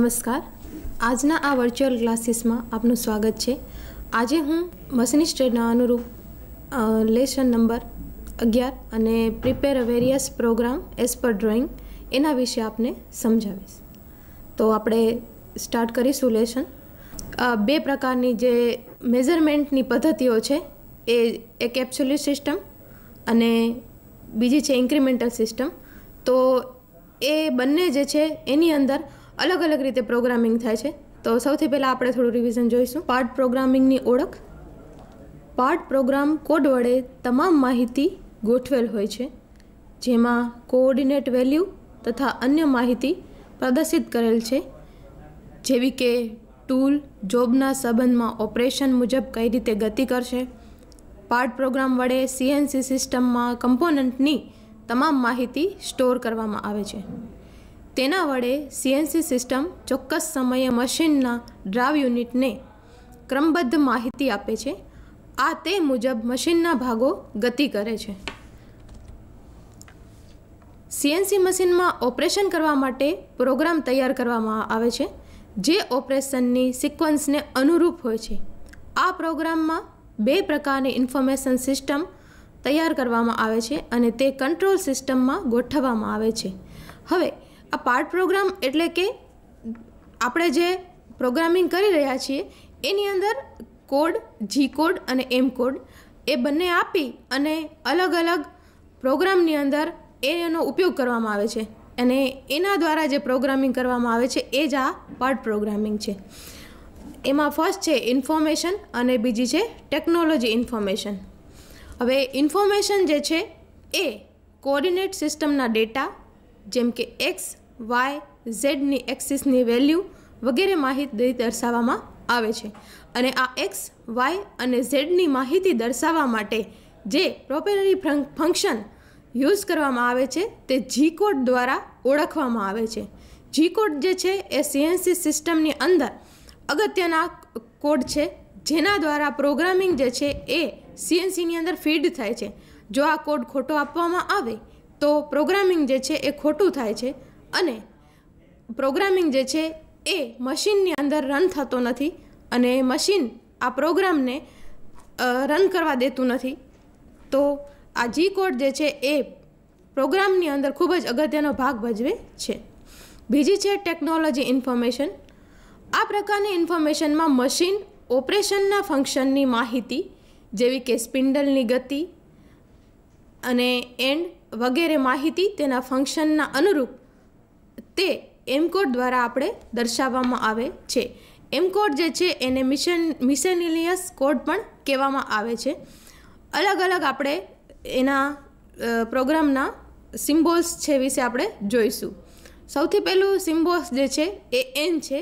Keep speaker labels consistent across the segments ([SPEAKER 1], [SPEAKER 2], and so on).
[SPEAKER 1] નમસ્કાર આજના આ વર્ચ્યુઅલ ક્લાસીસમાં આપનું સ્વાગત છે આજે હું મશીની સ્ટેટના અનુરૂપ લેશન નંબર અગિયાર અને prepare a various program as per drawing એના વિશે આપને સમજાવીશ તો આપણે સ્ટાર્ટ કરીશું લેશન બે પ્રકારની જે મેઝરમેન્ટની પદ્ધતિઓ છે એ એક એપ્સ્યુલ્યુટ સિસ્ટમ અને બીજી છે ઇન્ક્રીમેન્ટલ સિસ્ટમ તો એ બંને જે છે એની અંદર અલગ અલગ રીતે પ્રોગ્રામિંગ થાય છે તો સૌથી પહેલાં આપણે થોડું રિવિઝન જોઈશું પાર્ટ પ્રોગ્રામિંગની ઓળખ પાર્ટ પ્રોગ્રામ કોડ વડે તમામ માહિતી ગોઠવેલ હોય છે જેમાં કોઓર્ડિનેટ વેલ્યુ તથા અન્ય માહિતી પ્રદર્શિત કરેલ છે જેવી કે ટૂલ જોબના સંબંધમાં ઓપરેશન મુજબ કઈ રીતે ગતિ કરશે પાર્ટ પ્રોગ્રામ વડે સીએનસી સિસ્ટમમાં કમ્પોનન્ટની તમામ માહિતી સ્ટોર કરવામાં આવે છે તેના વડે સીએનસી સિસ્ટમ ચોક્કસ સમયે મશીનના ડ્રાવ યુનિટને ક્રમબદ્ધ માહિતી આપે છે આ તે મુજબ મશીનના ભાગો ગતિ કરે છે સીએનસી મશીનમાં ઓપરેશન કરવા માટે પ્રોગ્રામ તૈયાર કરવામાં આવે છે જે ઓપરેશનની સિક્વન્સને અનુરૂપ હોય છે આ પ્રોગ્રામમાં બે પ્રકારની ઇન્ફોર્મેશન સિસ્ટમ તૈયાર કરવામાં આવે છે અને તે કંટ્રોલ સિસ્ટમમાં ગોઠવવામાં આવે છે હવે આ પાર્ટ પ્રોગ્રામ એટલે કે આપણે જે પ્રોગ્રામિંગ કરી રહ્યા છીએ એની અંદર કોડ જી કોડ અને એમ કોડ એ બંને આપી અને અલગ અલગ પ્રોગ્રામની અંદર એનો ઉપયોગ કરવામાં આવે છે અને એના દ્વારા જે પ્રોગ્રામિંગ કરવામાં આવે છે એ જ આ પાર્ટ પ્રોગ્રામિંગ છે એમાં ફર્સ્ટ છે ઇન્ફોર્મેશન અને બીજી છે ટેકનોલોજી ઇન્ફોર્મેશન હવે ઇન્ફોર્મેશન જે છે એ કોઓર્ડિનેટ સિસ્ટમના ડેટા જેમ કે એક્સ વાય ઝેડની એક્સિસની વેલ્યુ વગેરે માહિતી દર્શાવવામાં આવે છે અને આ એક્સ વાય અને ઝેડની માહિતી દર્શાવવા માટે જે પ્રોપેનરી ફંક્શન યુઝ કરવામાં આવે છે તે જી કોડ દ્વારા ઓળખવામાં આવે છે જી કોડ જે છે એ સીએનસી સિસ્ટમની અંદર અગત્યના કોડ છે જેના દ્વારા પ્રોગ્રામિંગ જે છે એ સીએનસીની અંદર ફીડ થાય છે જો આ કોડ ખોટો આપવામાં આવે તો પ્રોગ્રામિંગ જે છે એ ખોટું થાય છે અને પ્રોગ્રામિંગ જે છે એ મશીનની અંદર રન થતો નથી અને મશીન આ પ્રોગ્રામને રન કરવા દેતું નથી તો આ જી કોડ જે છે એ પ્રોગ્રામની અંદર ખૂબ જ અગત્યનો ભાગ ભજવે છે બીજી છે ટેકનોલોજી ઇન્ફોર્મેશન આ પ્રકારની ઇન્ફોર્મેશનમાં મશીન ઓપરેશનના ફંક્શનની માહિતી જેવી કે સ્પિન્ડલની ગતિ અને એન્ડ વગેરે માહિતી તેના ફંક્શનના અનુરૂપ તે એમ કોડ દ્વારા આપણે દર્શાવવામાં આવે છે એમ કોડ જે છે એને મિશન મિશેનિલિયસ કોડ પણ કહેવામાં આવે છે અલગ અલગ આપણે એના પ્રોગ્રામના સિમ્બોલ્સ છે વિશે આપણે જોઈશું સૌથી પહેલું સિમ્બોલ્સ જે છે એ એન છે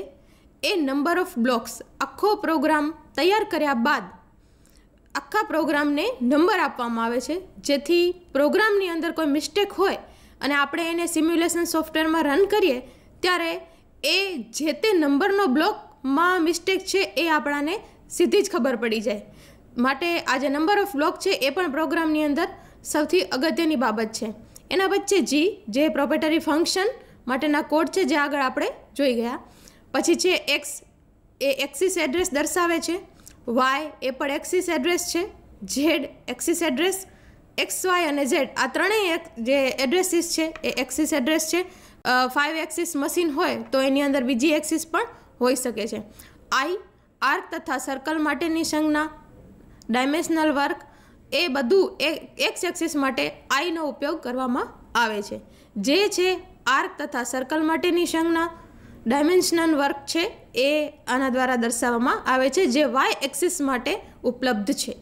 [SPEAKER 1] એ નંબર ઓફ બ્લોક્સ આખો પ્રોગ્રામ તૈયાર કર્યા બાદ આખા પ્રોગ્રામને નંબર આપવામાં આવે છે જેથી પ્રોગ્રામની અંદર કોઈ મિસ્ટેક હોય અને આપણે એને સિમ્યુલેશન સોફ્ટવેરમાં રન કરીએ ત્યારે એ જે તે નંબરનો બ્લોકમાં મિસ્ટેક છે એ આપણાને સીધી જ ખબર પડી જાય માટે આ જે નંબર ઓફ બ્લોક છે એ પણ પ્રોગ્રામની અંદર સૌથી અગત્યની બાબત છે એના વચ્ચે જી જે પ્રોપેટરી ફંક્શન માટેના કોડ છે જે આગળ આપણે જોઈ ગયા પછી છે એક્સ એ એક્સિસ એડ્રેસ દર્શાવે છે વાય એ પણ એક્સિસ એડ્રેસ છે Z axis address X Y અને ઝેડ આ ત્રણેય જે એડ્રેસીસ છે એ એક્સિસ એડ્રેસ છે ફાઇવ એક્સિસ મશીન હોય તો એની અંદર બીજી એક્સિસ પણ હોઈ શકે છે આઈ આર્ક તથા સર્કલ માટેની સંજ્ઞા ડાયમેન્શનલ વર્ક એ બધું એક્સ એક્સિસ માટે આઈનો ઉપયોગ કરવામાં આવે છે જે છે આર્ક તથા સર્કલ માટેની સંજ્ઞા ડાયમેન્શનલ વર્ક છે એ આના દ્વારા દર્શાવવામાં આવે છે જે વાય એક્સિસ માટે ઉપલબ્ધ છે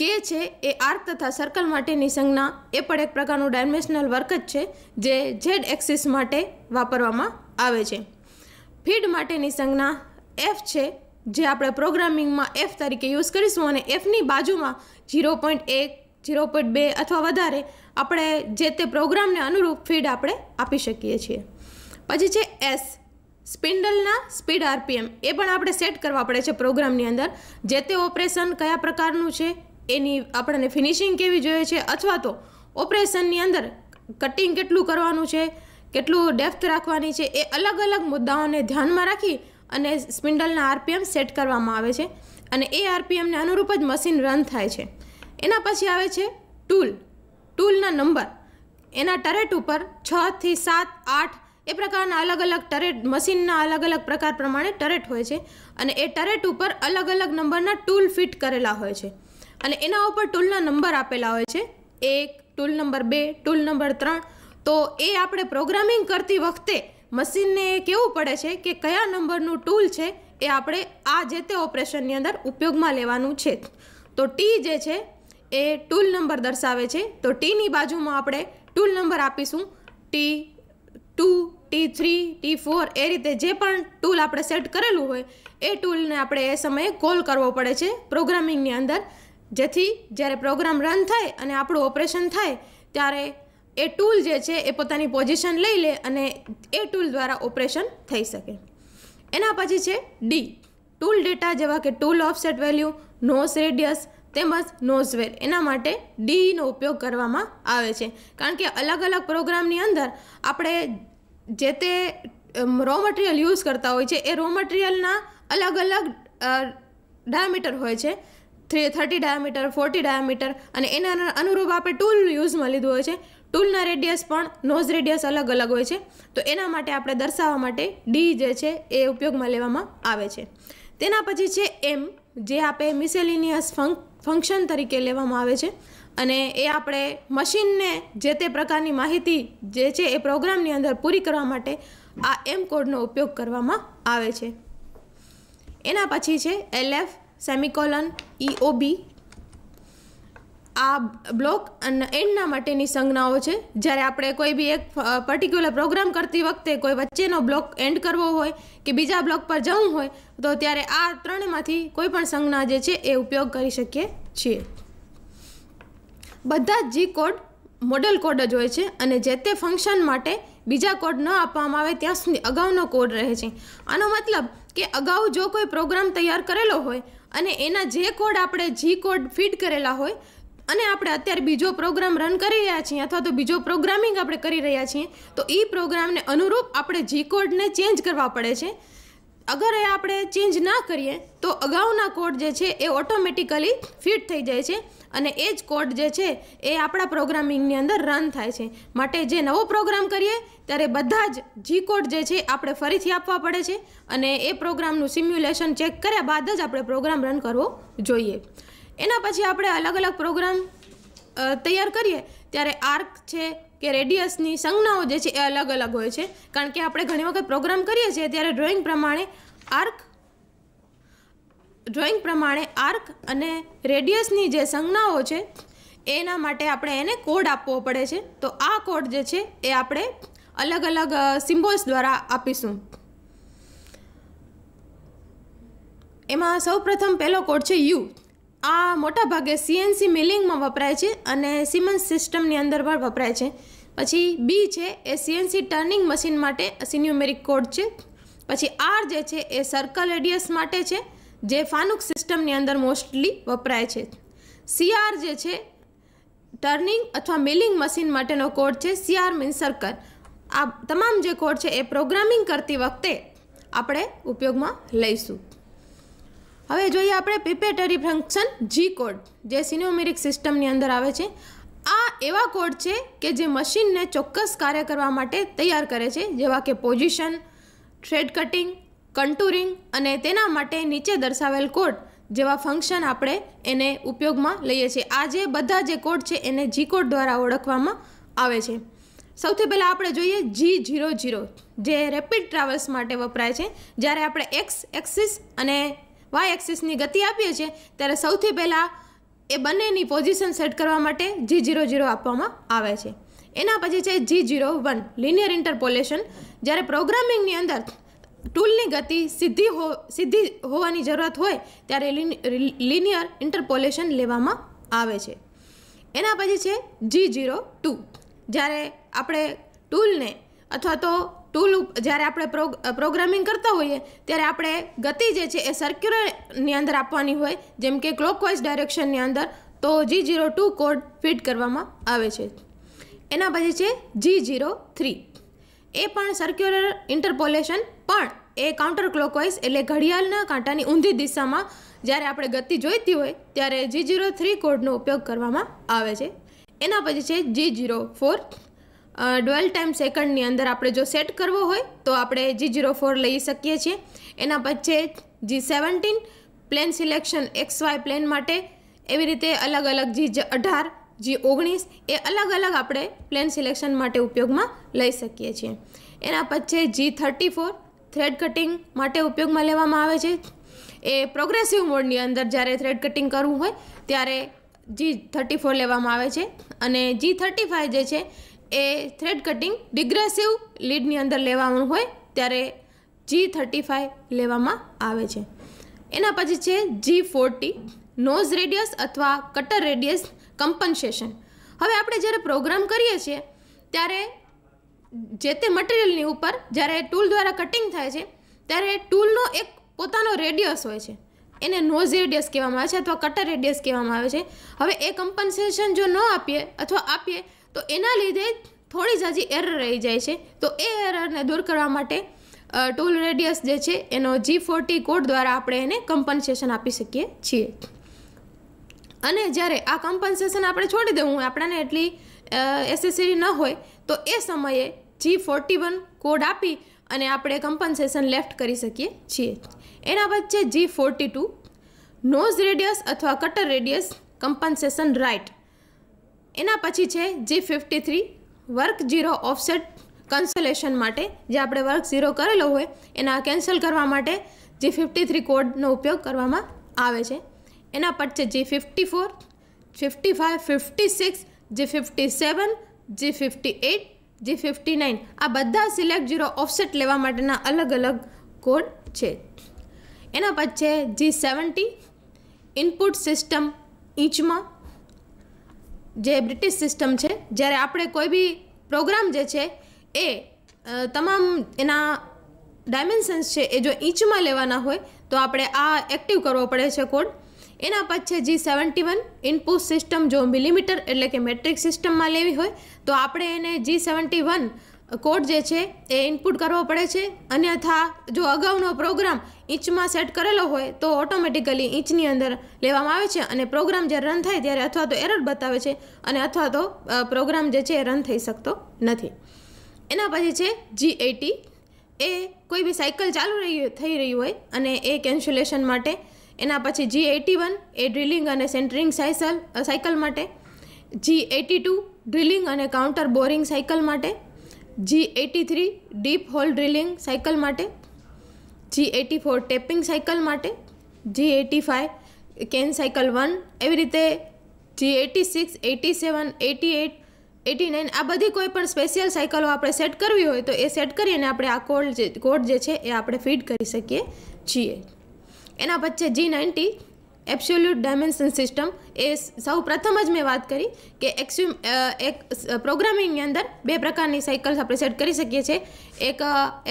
[SPEAKER 1] કે છે એ આર્ક તથા સર્કલ માટેની સંજ્ઞા એ પણ એક પ્રકારનું ડાયમેન્શનલ વર્ક જ છે જે ઝેડ એક્સિસ માટે વાપરવામાં આવે છે ફીડ માટેની સંજ્ઞા એફ છે જે આપણે પ્રોગ્રામિંગમાં એફ તરીકે યુઝ કરીશું અને એફની બાજુમાં ઝીરો પોઈન્ટ એક ઝીરો પોઈન્ટ બે અથવા વધારે આપણે જે તે પ્રોગ્રામને અનુરૂપ ફીડ આપણે આપી શકીએ છીએ પછી છે એસ સ્પિન્ડલના સ્પીડ આરપીએમ એ પણ આપણે સેટ કરવા પડે છે પ્રોગ્રામની અંદર જે તે ઓપરેશન કયા પ્રકારનું છે એની આપણને ફિનિશિંગ કેવી જોઈએ છે અથવા તો ઓપરેશનની અંદર કટિંગ કેટલું કરવાનું છે કેટલું ડેફ્થ રાખવાની છે એ અલગ અલગ મુદ્દાઓને ધ્યાનમાં રાખી અને સ્પિન્ડલના આરપીએમ સેટ કરવામાં આવે છે અને એ આરપીએમને અનુરૂપ જ મશીન રન થાય છે એના પછી આવે છે ટૂલ ટૂલના નંબર એના ટરેટ ઉપર છથી સાત આઠ એ પ્રકારના અલગ અલગ ટરેટ મશીનના અલગ અલગ પ્રકાર પ્રમાણે ટરેટ હોય છે અને એ ટરેટ ઉપર અલગ અલગ નંબરના ટૂલ ફિટ કરેલા હોય છે અને એના ઉપર ટૂલના નંબર આપેલા હોય છે એક ટૂલ નંબર બે ટૂલ નંબર ત્રણ તો એ આપણે પ્રોગ્રામિંગ કરતી વખતે મશીનને કેવું પડે છે કે કયા નંબરનું ટૂલ છે એ આપણે આ જે તે ઓપરેશનની અંદર ઉપયોગમાં લેવાનું છે તો ટી જે છે એ ટૂલ નંબર દર્શાવે છે તો ટીની બાજુમાં આપણે ટૂલ નંબર આપીશું T two T three T four એ રીતે જે પણ ટૂલ આપણે સેટ કરેલું હોય એ ટૂલને આપણે એ સમયે કોલ કરવો પડે છે પ્રોગ્રામિંગની અંદર જેથી જ્યારે પ્રોગ્રામ રન થાય અને આપણું ઓપરેશન થાય ત્યારે એ ટૂલ જે છે એ પોતાની પોઝિશન લઈ લે અને એ ટૂલ દ્વારા ઓપરેશન થઈ શકે એના પછી છે ડી ટૂલ ડેટા જેવા કે tool offset value nose radius તેમજ નોઝ વેર એના માટે ડીનો ઉપયોગ કરવામાં આવે છે કારણ કે અલગ અલગ પ્રોગ્રામની અંદર આપણે જે તે રો મટીરિયલ યુઝ કરતા હોય છે એ રો મટીરિયલના અલગ અલગ ડાયામીટર હોય છે three thirty diameter forty diameter અને એના અનુરૂપ આપણે ટૂલ યુઝમાં લીધું હોય છે ટૂલના રેડિયસ પણ નોઝ રેડિયસ અલગ અલગ હોય છે તો એના માટે આપણે દર્શાવવા માટે ડી જે છે એ ઉપયોગમાં લેવામાં આવે છે તેના પછી છે એમ જે આપણે મિસેલિનિયસ ફંક્શન તરીકે લેવામાં આવે છે અને એ આપણે મશીનને જે તે પ્રકારની માહિતી જે છે એ પ્રોગ્રામની અંદર પૂરી કરવા માટે આ એમ કોડનો ઉપયોગ કરવામાં આવે છે એના પછી છે એલએફ સેમિકોલન ઈઓબી આ બ્લોક અને એન્ડના માટેની સંજ્ઞાઓ છે જ્યારે આપણે કોઈ બી એક પર્ટિક્યુલર પ્રોગ્રામ કરતી વખતે કોઈ વચ્ચેનો બ્લોક એન્ડ કરવો હોય કે બીજા બ્લોક પર જવું હોય તો ત્યારે આ ત્રણમાંથી કોઈ પણ સંજ્ઞા જે છે એ ઉપયોગ કરી શકીએ છીએ બધા જ જી કોડ મોડલ કોડ જ હોય છે અને જે તે ફંક્શન માટે બીજા કોડ ન આપવામાં આવે ત્યાં સુધી અગાઉનો કોડ રહે છે આનો મતલબ કે અગાઉ જો કોઈ પ્રોગ્રામ તૈયાર કરેલો હોય અને એના જે કોડ આપણે જી કોડ ફિટ કરેલા હોય અને આપણે અત્યારે બીજો પ્રોગ્રામ રન કરી રહ્યા છીએ અથવા તો બીજો પ્રોગ્રામિંગ આપણે કરી રહ્યા છીએ તો એ પ્રોગ્રામને અનુરૂપ આપણે જી કોડને ચેન્જ કરવા પડે છે અગર એ આપણે ચેન્જ ના કરીએ તો અગાઉના કોડ જે છે એ ઓટોમેટિકલી ફિટ થઈ જાય છે અને એ જ કોડ જે છે એ આપણા પ્રોગ્રામિંગની અંદર રન થાય છે માટે જે નવો પ્રોગ્રામ કરીએ ત્યારે બધા જ જી કોડ જે છે આપણે ફરીથી આપવા પડે છે અને એ પ્રોગ્રામનું સિમ્યુલેશન ચેક કર્યા બાદ જ આપણે પ્રોગ્રામ રન કરવો જોઈએ એના પછી આપણે અલગ અલગ પ્રોગ્રામ તૈયાર કરીએ ત્યારે આર્ક છે કે રેડિયસની સંજ્ઞાઓ જે છે એ અલગ અલગ હોય છે કારણ કે આપણે ઘણી વખત પ્રોગ્રામ કરીએ છીએ ત્યારે ડ્રોઈંગ પ્રમાણે આર્ક ડ્રોઈંગ પ્રમાણે આર્ક અને રેડિયસની જે સંજ્ઞાઓ છે એના માટે આપણે એને કોડ આપવો પડે છે તો આ કોડ જે છે એ આપણે અલગ અલગ સિમ્બોલ્સ દ્વારા આપીશું એમાં સૌ પ્રથમ પહેલો કોડ છે યુ આ મોટાભાગે સીએનસી મિલિંગમાં વપરાય છે અને સિમન્સ સિસ્ટમની અંદર પણ વપરાય છે પછી બી છે એ સીએનસી ટર્નિંગ મશીન માટે સિન્યુમેરિક કોડ છે પછી આર જે છે એ સર્કલ એડિયસ માટે છે જે ફાનુક સિસ્ટમની અંદર મોસ્ટલી વપરાય છે સીઆર જે છે ટર્નિંગ અથવા મિલિંગ મશીન માટેનો કોડ છે સીઆર મીન સર્કલ આ તમામ જે કોડ છે એ પ્રોગ્રામિંગ કરતી વખતે આપણે ઉપયોગમાં લઈશું હવે જોઈએ આપણે પ્રિપેટરી ફંક્શન જી કોડ જે સિન્યુમેરિક સિસ્ટમની અંદર આવે છે એવા કોડ છે કે જે મશીનને ચોક્કસ કાર્ય કરવા માટે તૈયાર કરે છે જેવા કે પોઝિશન થ્રેડ કટિંગ કન્ટુરિંગ અને તેના માટે નીચે દર્શાવેલ કોડ જેવા ફંક્શન આપણે એને ઉપયોગમાં લઈએ છીએ આ જે બધા જે કોડ છે એને જી કોડ દ્વારા ઓળખવામાં આવે છે સૌથી પહેલાં આપણે જોઈએ જી ઝીરો જીરો જે રેપિડ ટ્રાવેલ્સ માટે વપરાય છે જ્યારે આપણે એક્સ એક્સિસ અને વાય એક્સિસની ગતિ આપીએ છીએ ત્યારે સૌથી પહેલાં એ બંનેની પોઝિશન સેટ કરવા માટે જી જીરો જીરો આપવામાં આવે છે એના પછી છે G zero one linear interpolation જ્યારે પ્રોગ્રામિંગની અંદર ટૂલની ગતિ સીધી હો સીધી હોવાની જરૂરત હોય ત્યારે લિનિયર ઇન્ટરપોલેશન લેવામાં આવે છે એના પછી છે જી જીરો ટુ જ્યારે આપણે ટૂલને અથવા તો ટૂલ જ્યારે આપણે પ્રોગ્રામિંગ કરતા હોઈએ ત્યારે આપણે ગતિ જે છે એ સર્ક્યુલરની અંદર આપવાની હોય જેમ કે ક્લોકવાઇઝ ડાયરેક્શનની અંદર તો G zero two code fit કરવામાં આવે છે એના પછી છે જી જીરો થ્રી એ પણ સર્ક્યુલર ઇન્ટરપોલેશન પણ એ કાઉન્ટર ક્લોકવાઇઝ એટલે ઘડિયાળના કાંટાની ઊંધી દિશામાં જ્યારે આપણે ગતિ જોઈતી હોય ત્યારે જી જીરો થ્રી કોડનો ઉપયોગ કરવામાં આવે છે એના પછી છે G zero four twelve time સેકન્ડની અંદર આપણે જો સેટ કરવો હોય તો આપણે જી જીરો ફોર લઈ શકીએ છીએ એના પછી G seventeen plane selection X Y plane માટે એવી રીતે અલગ અલગ જી અઢાર જી ઓગણીસ એ અલગ અલગ આપણે પ્લેન સિલેક્શન માટે ઉપયોગમાં લઈ શકીએ છીએ એના પછી G thirty four thread cutting માટે ઉપયોગમાં લેવામાં આવે છે એ પ્રોગ્રેસિવ મોડની અંદર જ્યારે થ્રેડ કટિંગ કરવું હોય ત્યારે જી થર્ટી ફોર લેવામાં આવે છે અને જી થર્ટી ફાઇવ જે છે એ થ્રેડ કટિંગ ડિગ્રેસિવ લીડની અંદર લેવાનું હોય ત્યારે જી થર્ટી ફાઇવ લેવામાં આવે છે એના પછી છે જી ફોર્ટી નોઝ રેડિયસ અથવા કટર રેડિયસ કમ્પન્સેશન હવે આપણે જ્યારે પ્રોગ્રામ કરીએ છીએ ત્યારે જે તે મટીરિયલની ઉપર જ્યારે ટૂલ દ્વારા કટિંગ થાય છે ત્યારે ટૂલનો એક પોતાનો રેડિયસ હોય છે એને નોઝ રેડિયસ કહેવામાં આવે છે અથવા કટર રેડિયસ કહેવામાં આવે છે હવે એ કમ્પન્સેશન જો ન આપીએ અથવા આપીએ તો એના લીધે થોડી જ હજી એરર રહી જાય છે તો એ એરરને દૂર કરવા માટે ટૂલ રેડિયસ જે છે એનો જી ફોર્ટી કોડ દ્વારા આપણે એને કમ્પન્સેશન આપી શકીએ છીએ અને જ્યારે આ કમ્પન્સેશન આપણે છોડી દેવું આપણાને એટલી એસેસરી ન હોય તો એ સમયે જી ફોર્ટી વન કોડ આપી અને આપણે કમ્પન્સેશન લેફ્ટ કરી શકીએ છીએ એના વચ્ચે G forty two nose radius અથવા કટર રેડિયસ કમ્પન્સેશન રાઇટ એના પછી છે G fifty three work zero offset consolation માટે જે આપણે વર્ક ઝીરો કરેલો હોય એના કેન્સલ કરવા માટે જી ફિફ્ટી થ્રી કોડનો ઉપયોગ કરવામાં આવે છે એના પર છે G fifty four fifty five fifty six G fifty seven G fifty eight G fifty nine આ બધા સિલેક્ટ ઝીરો ઓફસેટ લેવા માટેના અલગ અલગ કોડ છે એના પછી છે જી સેવન્ટી ઇનપુટ સિસ્ટમ ઇંચમાં જે બ્રિટિશ સિસ્ટમ છે જ્યારે આપણે કોઈ બી પ્રોગ્રામ જે છે એ તમામ એના ડાયમેન્શન્સ છે એ જો ઇંચમાં લેવાના હોય તો આપણે આ એક્ટિવ કરવો પડે છે કોડ એના પછી G seventy one input system જો મિલીમીટર એટલે કે મેટ્રિક સિસ્ટમમાં લેવી હોય તો આપણે એને જી સેવન્ટી વન કોડ જે છે એ ઇનપુટ કરવો પડે છે અન્યથા જો અગાઉનો પ્રોગ્રામ ઇંચમાં સેટ કરેલો હોય તો ઓટોમેટિકલી ઇંચની અંદર લેવામાં આવે છે અને પ્રોગ્રામ જ્યારે રન થાય ત્યારે અથવા તો એરર બતાવે છે અને અથવા તો પ્રોગ્રામ જે છે એ રન થઈ શકતો નથી એના પછી છે જી એટી એ કોઈ બી સાયકલ ચાલુ રહી થઈ રહ્યું હોય અને એ કેન્સ્યુલેશન માટે એના પછી જી એટી વન એ ડ્રિલિંગ અને સેન્ટરિંગ સાયકલ સાયકલ માટે જી એટી ટુ ડ્રિલિંગ અને કાઉન્ટર બોરિંગ સાયકલ માટે G eighty three deep hole drilling cycle માટે G eighty four tapping cycle માટે G eighty five can cycle one એવી રીતે G eighty six eighty seven eighty eight eighty nine આ બધી કોઈ પણ સ્પેશિયલ સાયકલો આપણે સેટ કરવી હોય તો એ સેટ કરીને આપણે આ કોડ જે કોડ જે છે એ આપણે ફીડ કરી શકીએ છીએ એના પછી G ninety absolute dimension system એ સૌ પ્રથમ જ મેં વાત કરી કે એક્સ્યુ એક પ્રોગ્રામિંગની અંદર બે પ્રકારની સાયકલ્સ આપણે સેટ કરી શકીએ છીએ એક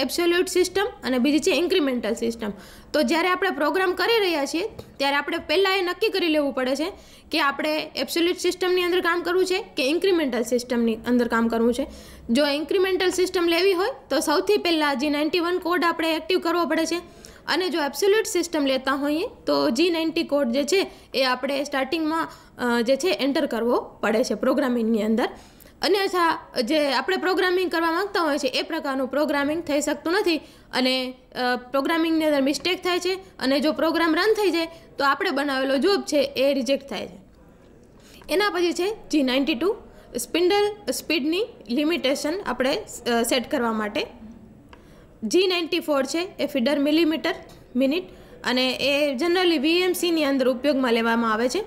[SPEAKER 1] એબ્સોલ્યુટ સિસ્ટમ અને બીજી છે ઇન્ક્રીમેન્ટલ સિસ્ટમ તો જ્યારે આપણે પ્રોગ્રામ કરી રહ્યા છીએ ત્યારે આપણે પહેલાં એ નક્કી કરી લેવું પડે છે કે આપણે એબ્સોલ્યુટ સિસ્ટમની અંદર કામ કરવું છે કે ઇન્ક્રીમેન્ટલ સિસ્ટમની અંદર કામ કરવું છે જો ઇન્ક્રીમેન્ટલ સિસ્ટમ લેવી હોય તો સૌથી પહેલાં જે નાઇન્ટી વન કોડ આપણે એક્ટિવ કરવો પડે છે અને જો એબ્સોલ્યુટ સિસ્ટમ લેતા હોઈએ તો જી નાઇન્ટી કોડ જે છે એ આપણે સ્ટાર્ટિંગમાં જે છે એન્ટર કરવો પડે છે પ્રોગ્રામિંગની અંદર અન્યથા જે આપણે પ્રોગ્રામિંગ કરવા માંગતા હોય છે એ પ્રકારનું પ્રોગ્રામિંગ થઈ શકતું નથી અને પ્રોગ્રામિંગની અંદર મિસ્ટેક થાય છે અને જો પ્રોગ્રામ રન થઈ જાય તો આપણે બનાવેલો જોબ છે એ રિજેક્ટ થાય છે એના પછી છે જી નાઇન્ટી ટુ સ્પિન્ડર સ્પીડની લિમિટેશન આપણે સેટ કરવા માટે જી નાઇન્ટી ફોર છે એ ફીડર મિલીમીટર મિનિટ અને એ જનરલી વીએમસીની અંદર ઉપયોગમાં લેવામાં આવે છે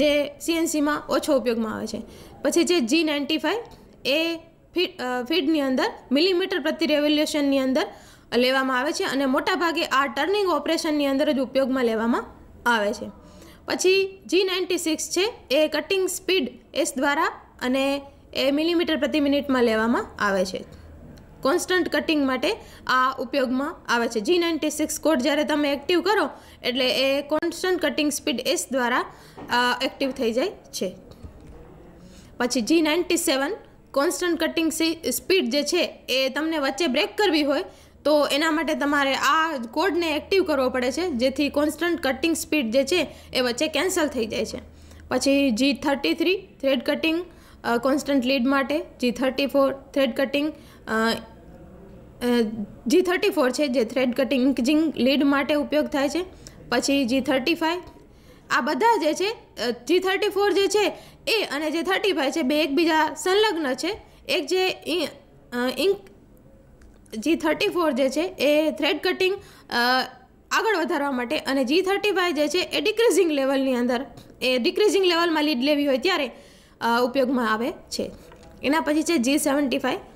[SPEAKER 1] જે સીએનસીમાં ઓછો ઉપયોગમાં આવે છે પછી જે જી નાઇન્ટી ફાઇવ એ ફીડ ફીડની અંદર મિલીમીટર પ્રતિ રેવોલ્યુશનની અંદર લેવામાં આવે છે અને મોટાભાગે આ ટર્નિંગ ઓપરેશનની અંદર જ ઉપયોગમાં લેવામાં આવે છે પછી જી નાઇન્ટી સિક્સ છે એ કટિંગ સ્પીડ એસ દ્વારા અને એ મિલીમીટર પ્રતિ મિનિટમાં લેવામાં આવે છે કોન્સ્ટન્ટ કટિંગ માટે આ ઉપયોગમાં આવે છે જી નાઇન્ટી સિક્સ કોડ જ્યારે તમે એક્ટિવ કરો એટલે એ કોન્સ્ટન્ટ કટિંગ સ્પીડ એસ દ્વારા એક્ટિવ થઈ જાય છે પછી G ninety seven constant cutting speed જે છે એ તમને વચ્ચે બ્રેક કરવી હોય તો એના માટે તમારે આ કોડને એક્ટિવ કરવો પડે છે જેથી કોન્સ્ટન્ટ કટિંગ સ્પીડ જે છે એ વચ્ચે કેન્સલ થઈ જાય છે પછી G thirty three thread cutting constant lead માટે G thirty four thread cutting G thirty four છે જે થ્રેડ કટિંગ લીડ માટે ઉપયોગ થાય છે પછી જી થર્ટી ફાઇવ આ બધા જે છે જી થર્ટી ફોર જે છે એ અને જે થર્ટી ફાઇવ છે બે એકબીજા સંલગ્ન છે એક જે ઇંક જી થર્ટી ફોર જે છે એ થ્રેડ કટિંગ આગળ વધારવા માટે અને જી થર્ટી ફાઇવ જે છે એ ડિક્રીઝિંગ લેવલની અંદર એ ડિક્રીઝિંગ લેવલમાં લીડ લેવી હોય ત્યારે ઉપયોગમાં આવે છે એના પછી છે જી સેવન્ટી ફાઇવ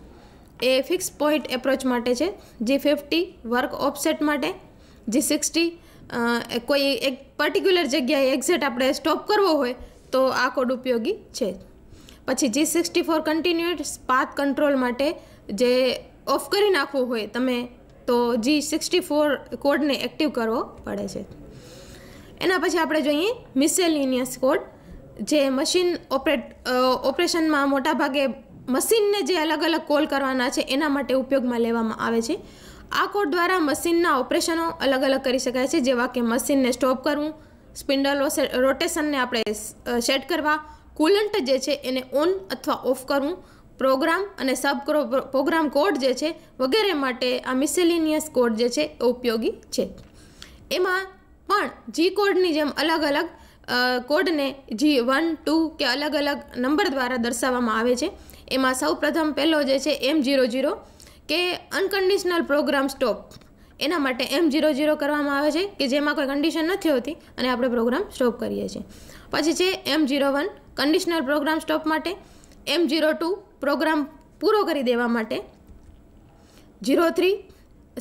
[SPEAKER 1] એ ફિક્સ પોઈન્ટ એપ્રોચ માટે છે જે ફિફ્ટી વર્ક ઓફસેટ માટે જે સિક્સટી કોઈ એક પર્ટિક્યુલર જગ્યાએ એક્ઝેટ આપણે સ્ટોપ કરવો હોય તો આ કોડ ઉપયોગી છે પછી G sixty four continuous path control માટે જે ઓફ કરી નાખવું હોય તમે તો જી સિક્સટી ફોર કોડને એક્ટિવ કરવો પડે છે એના પછી આપણે જોઈએ મિસેલિનિયસ કોડ જે મશીન ઓપરેટ ઓપરેશનમાં મોટાભાગે મશીનને જે અલગ અલગ કોલ કરવાના છે એના માટે ઉપયોગમાં લેવામાં આવે છે આ કોડ દ્વારા મશીનના ઓપરેશનો અલગ અલગ કરી શકાય છે જેવા કે મશીનને સ્ટોપ કરવું સ્પિન્ડલ રોટેશનને આપણે સેટ કરવા કુલન્ટ જે છે એને ઓન અથવા ઓફ કરવું પ્રોગ્રામ અને સબ પ્રોગ્રામ કોડ જે છે વગેરે માટે આ મિસેલિનિયસ કોડ જે છે એ ઉપયોગી છે એમાં પણ જી કોડની જેમ અલગ અલગ કોડને જી વન ટુ કે અલગ અલગ નંબર દ્વારા દર્શાવવામાં આવે છે એમાં સૌપ્રથમ પહેલો જે છે એમ જીરો ઝીરો કે અનકન્ડિશનલ પ્રોગ્રામ સ્ટોપ એના માટે એમ જીરો જીરો કરવામાં આવે છે કે જેમાં કોઈ કન્ડિશન નથી હોતી અને આપણે પ્રોગ્રામ સ્ટોપ કરીએ છીએ પછી છે M zero one conditional program stop માટે એમ જીરો ટુ પ્રોગ્રામ પૂરો કરી દેવા માટે zero three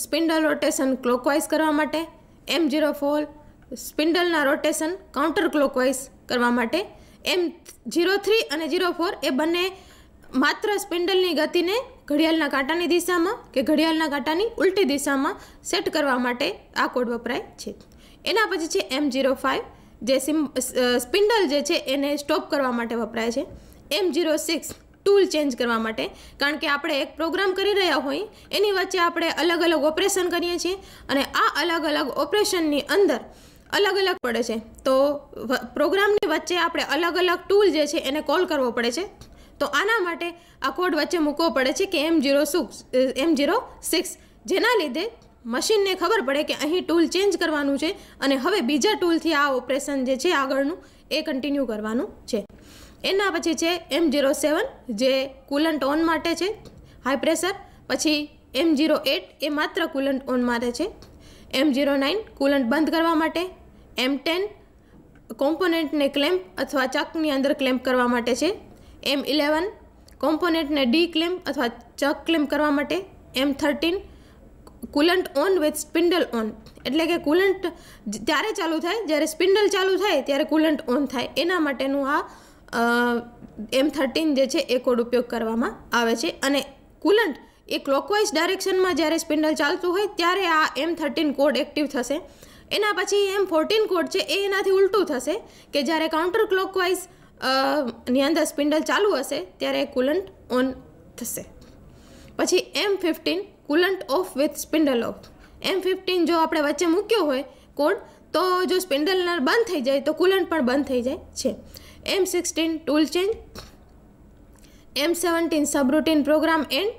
[SPEAKER 1] spindle rotation clockwise કરવા માટે એમ જીરો ફોર સ્પિન્ડલના રોટેશન કાઉન્ટર ક્લોકવાઇઝ કરવા માટે એમ જીરો થ્રી અને જીરો ફોર એ બંને માત્ર સ્પિન્ડલની ગતિને ઘડિયાળના કાંટાની દિશામાં કે ઘડિયાળના કાંટાની ઉલટી દિશામાં સેટ કરવા માટે આ કોડ વપરાય છે એના પછી છે એમ જીરો ફાઇવ જે સ્પિન્ડલ જે છે એને સ્ટોપ કરવા માટે વપરાય છે M zero six tool change કરવા માટે કારણ કે આપણે એક પ્રોગ્રામ કરી રહ્યા હોઈએ એની વચ્ચે આપણે અલગ અલગ ઓપરેશન કરીએ છીએ અને આ અલગ અલગ ઓપરેશનની અંદર અલગ અલગ પડે છે તો પ્રોગ્રામની વચ્ચે આપણે અલગ અલગ ટૂલ જે છે એને કોલ કરવો પડે છે તો આના માટે આ કોડ વચ્ચે મૂકવો પડે છે કે M zero six M zero six જેના લીધે મશીનને ખબર પડે કે અહીં ટૂલ ચેન્જ કરવાનું છે અને હવે બીજા ટૂલથી આ ઓપરેશન જે છે આગળનું એ કન્ટિન્યુ કરવાનું છે એના પછી છે એમ જીરો સેવન જે કુલન્ટ ઓન માટે છે હાઈ પ્રેશર પછી એમ જીરો એટ એ માત્ર કુલન્ટ ઓન માટે છે એમ જીરો નાઇન કુલન્ટ બંધ કરવા માટે એમ ટેન કોમ્પોનેન્ટને ક્લેમ્પ અથવા ચાકની અંદર ક્લેમ્પ કરવા માટે છે એમ ઇલેવન કોમ્પોનેન્ટને ડી ક્લેમ અથવા ચક ક્લેમ કરવા માટે M thirteen coolant on with spindle on એટલે કે કુલન્ટ ત્યારે ચાલુ થાય જ્યારે સ્પિન્ડલ ચાલુ થાય ત્યારે કુલન્ટ ઓન થાય એના માટેનું આ એમ થર્ટીન જે છે એ કોડ ઉપયોગ કરવામાં આવે છે અને કુલન્ટ એ ક્લોકવાઇઝ ડાયરેક્શનમાં જ્યારે સ્પિન્ડલ ચાલતું હોય ત્યારે આ એમ થર્ટીન કોડ એક્ટિવ થશે એના પછી એમ ફોર્ટીન કોડ છે એ એનાથી ઉલટું થશે કે જ્યારે કાઉન્ટર ક્લોકવાઇઝ ની અંદર સ્પિન્ડલ ચાલુ હશે ત્યારે કુલન્ટ ઓન થશે પછી M fifteen coolant off with spindle off M fifteen જો આપણે વચ્ચે મૂક્યો હોય કોડ તો જો સ્પિન્ડલ બંધ થઈ જાય તો કુલન્ટ પણ બંધ થઈ જાય છે M sixteen tool change M seventeen subroutine program end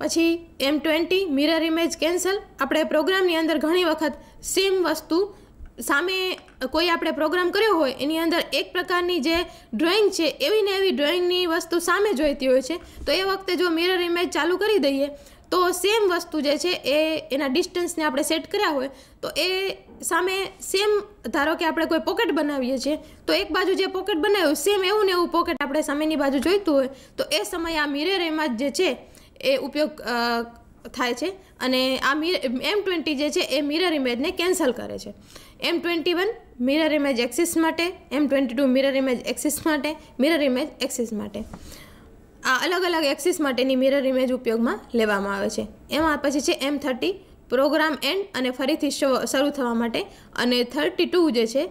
[SPEAKER 1] પછી M twenty mirror image cancel આપણે પ્રોગ્રામની અંદર ઘણી વખત સેમ વસ્તુ સામે કોઈ આપણે પ્રોગ્રામ કર્યો હોય એની અંદર એક પ્રકારની જે ડ્રોઈંગ છે એવી ને એવી ડ્રોઈંગની વસ્તુ સામે જોઈતી હોય છે તો એ વખતે જો મિરર ઇમેજ ચાલુ કરી દઈએ તો સેમ વસ્તુ જે છે એ એના ડિસ્ટન્સને આપણે સેટ કર્યા હોય તો એ સામે સેમ ધારો કે આપણે કોઈ પોકેટ બનાવીએ છીએ તો એક બાજુ જે પોકેટ બનાવ્યું સેમ એવું ને એવું પોકેટ આપણે સામેની બાજુ જોઈતું હોય તો એ સમયે આ મિરર એમાં જે છે એ ઉપયોગ થાય છે અને આ મિર એમ ટ્વેન્ટી જે છે એ મિરર ઇમેજને કેન્સલ કરે છે M twenty one mirror image axis માટે M twenty two mirror image axis માટે મિરર ઇમેજ એક્સિસ માટે આ અલગ અલગ એક્સિસ માટેની મિરર ઇમેજ ઉપયોગમાં લેવામાં આવે છે એમાં પછી છે એમ થર્ટી પ્રોગ્રામ એન્ડ અને ફરીથી શરૂ થવા માટે અને થર્ટી ટુ જે છે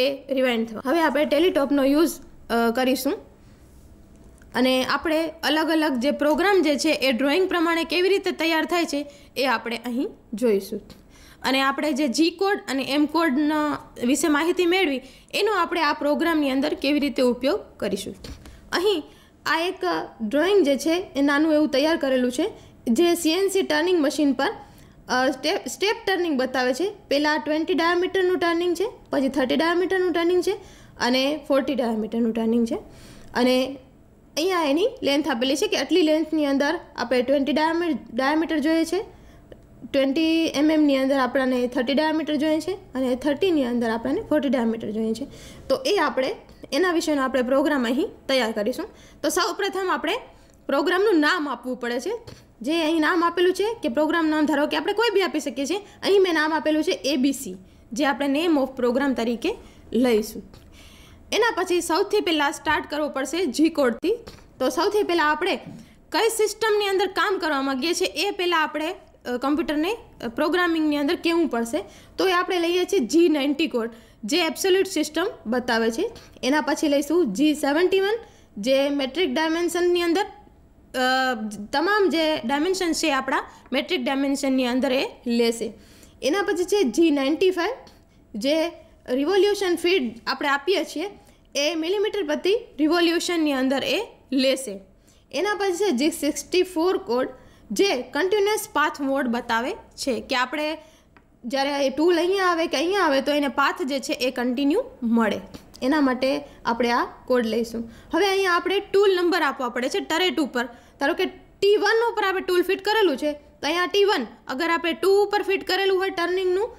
[SPEAKER 1] એ રિવાઇન્ડ થવા હવે આપણે ટેલિટોપનો યુઝ કરીશું અને આપણે અલગ અલગ જે પ્રોગ્રામ જે છે એ ડ્રોઈંગ પ્રમાણે કેવી રીતે તૈયાર થાય છે એ આપણે અહીં જોઈશું અને આપણે જે જી કોડ અને એમ કોડના વિશે માહિતી મેળવી એનો આપણે આ પ્રોગ્રામની અંદર કેવી રીતે ઉપયોગ કરીશું અહીં આ એક ડ્રોઈંગ જે છે એ નાનું એવું તૈયાર કરેલું છે જે સીએનસી ટર્નિંગ મશીન પર સ્ટેપ સ્ટેપ ટર્નિંગ બતાવે છે પહેલાં ટ્વેન્ટી ડાયામીટરનું ટર્નિંગ છે પછી થર્ટી ડાયામીટરનું ટર્નિંગ છે અને ફોર્ટી ડાયામીટરનું ટર્નિંગ છે અને અહીંયા એની લેન્થ આપેલી છે કે આટલી લેન્થની અંદર આપણે ટ્વેન્ટી ડાયામીટર જોઈએ છે ટ્વેન્ટી એમએમની અંદર આપણને થર્ટી ડાયામીટર જોઈએ છે અને થર્ટીની અંદર આપણને ફોર્ટી ડાયામીટર જોઈએ છે તો એ આપણે એના વિશેનો આપણે પ્રોગ્રામ અહીં તૈયાર કરીશું તો સૌ આપણે પ્રોગ્રામનું નામ આપવું પડે છે જે અહીં નામ આપેલું છે કે પ્રોગ્રામ નામ ધારો કે આપણે કોઈ બી આપી શકીએ છીએ અહીં મેં નામ આપેલું છે એબીસી જે આપણે નેમ ઓફ પ્રોગ્રામ તરીકે લઈશું એના પછી સૌથી પહેલાં સ્ટાર્ટ કરવો પડશે જી કોડથી તો સૌથી પહેલાં આપણે કઈ સિસ્ટમની અંદર કામ કરવા માગીએ છીએ એ પહેલાં આપણે કમ્પ્યુટરને પ્રોગ્રામિંગની અંદર કેવું પડશે તો એ આપણે લઈએ છીએ જી નાઇન્ટી કોડ જે એબ્સોલ્યુટ સિસ્ટમ બતાવે છે એના પછી લઈશું જી સેવન્ટી વન જે મેટ્રિક ડાયમેન્શનની અંદર તમામ જે ડાયમેન્શન છે આપણા મેટ્રિક ડાયમેન્શનની અંદર એ લેશે એના પછી છે જી નાઇન્ટી ફાઇવ જે રિવોલ્યુશન ફીડ આપણે આપીએ છીએ એ મિલીમીટર પ્રતિ રિવોલ્યુશનની અંદર એ લેશે એના પછી છે જી સિક્સટી ફોર કોડ જે કન્ટિન્યુઅસ પાથ મોડ બતાવે છે કે આપણે જ્યારે એ ટૂલ અહીંયા આવે કે અહીંયા આવે તો એને પાથ જે છે એ કન્ટિન્યુ મળે એના માટે આપણે આ કોડ લઈશું હવે અહીંયા આપણે ટૂલ નંબર આપવા પડે છે ટરેટ ઉપર ધારો કે ટી વન ઉપર આપણે ટૂલ ફિટ કરેલું છે તો અહીંયા ટી વન અગર આપણે ટુ ઉપર ફિટ કરેલું હોય ટર્નિંગનું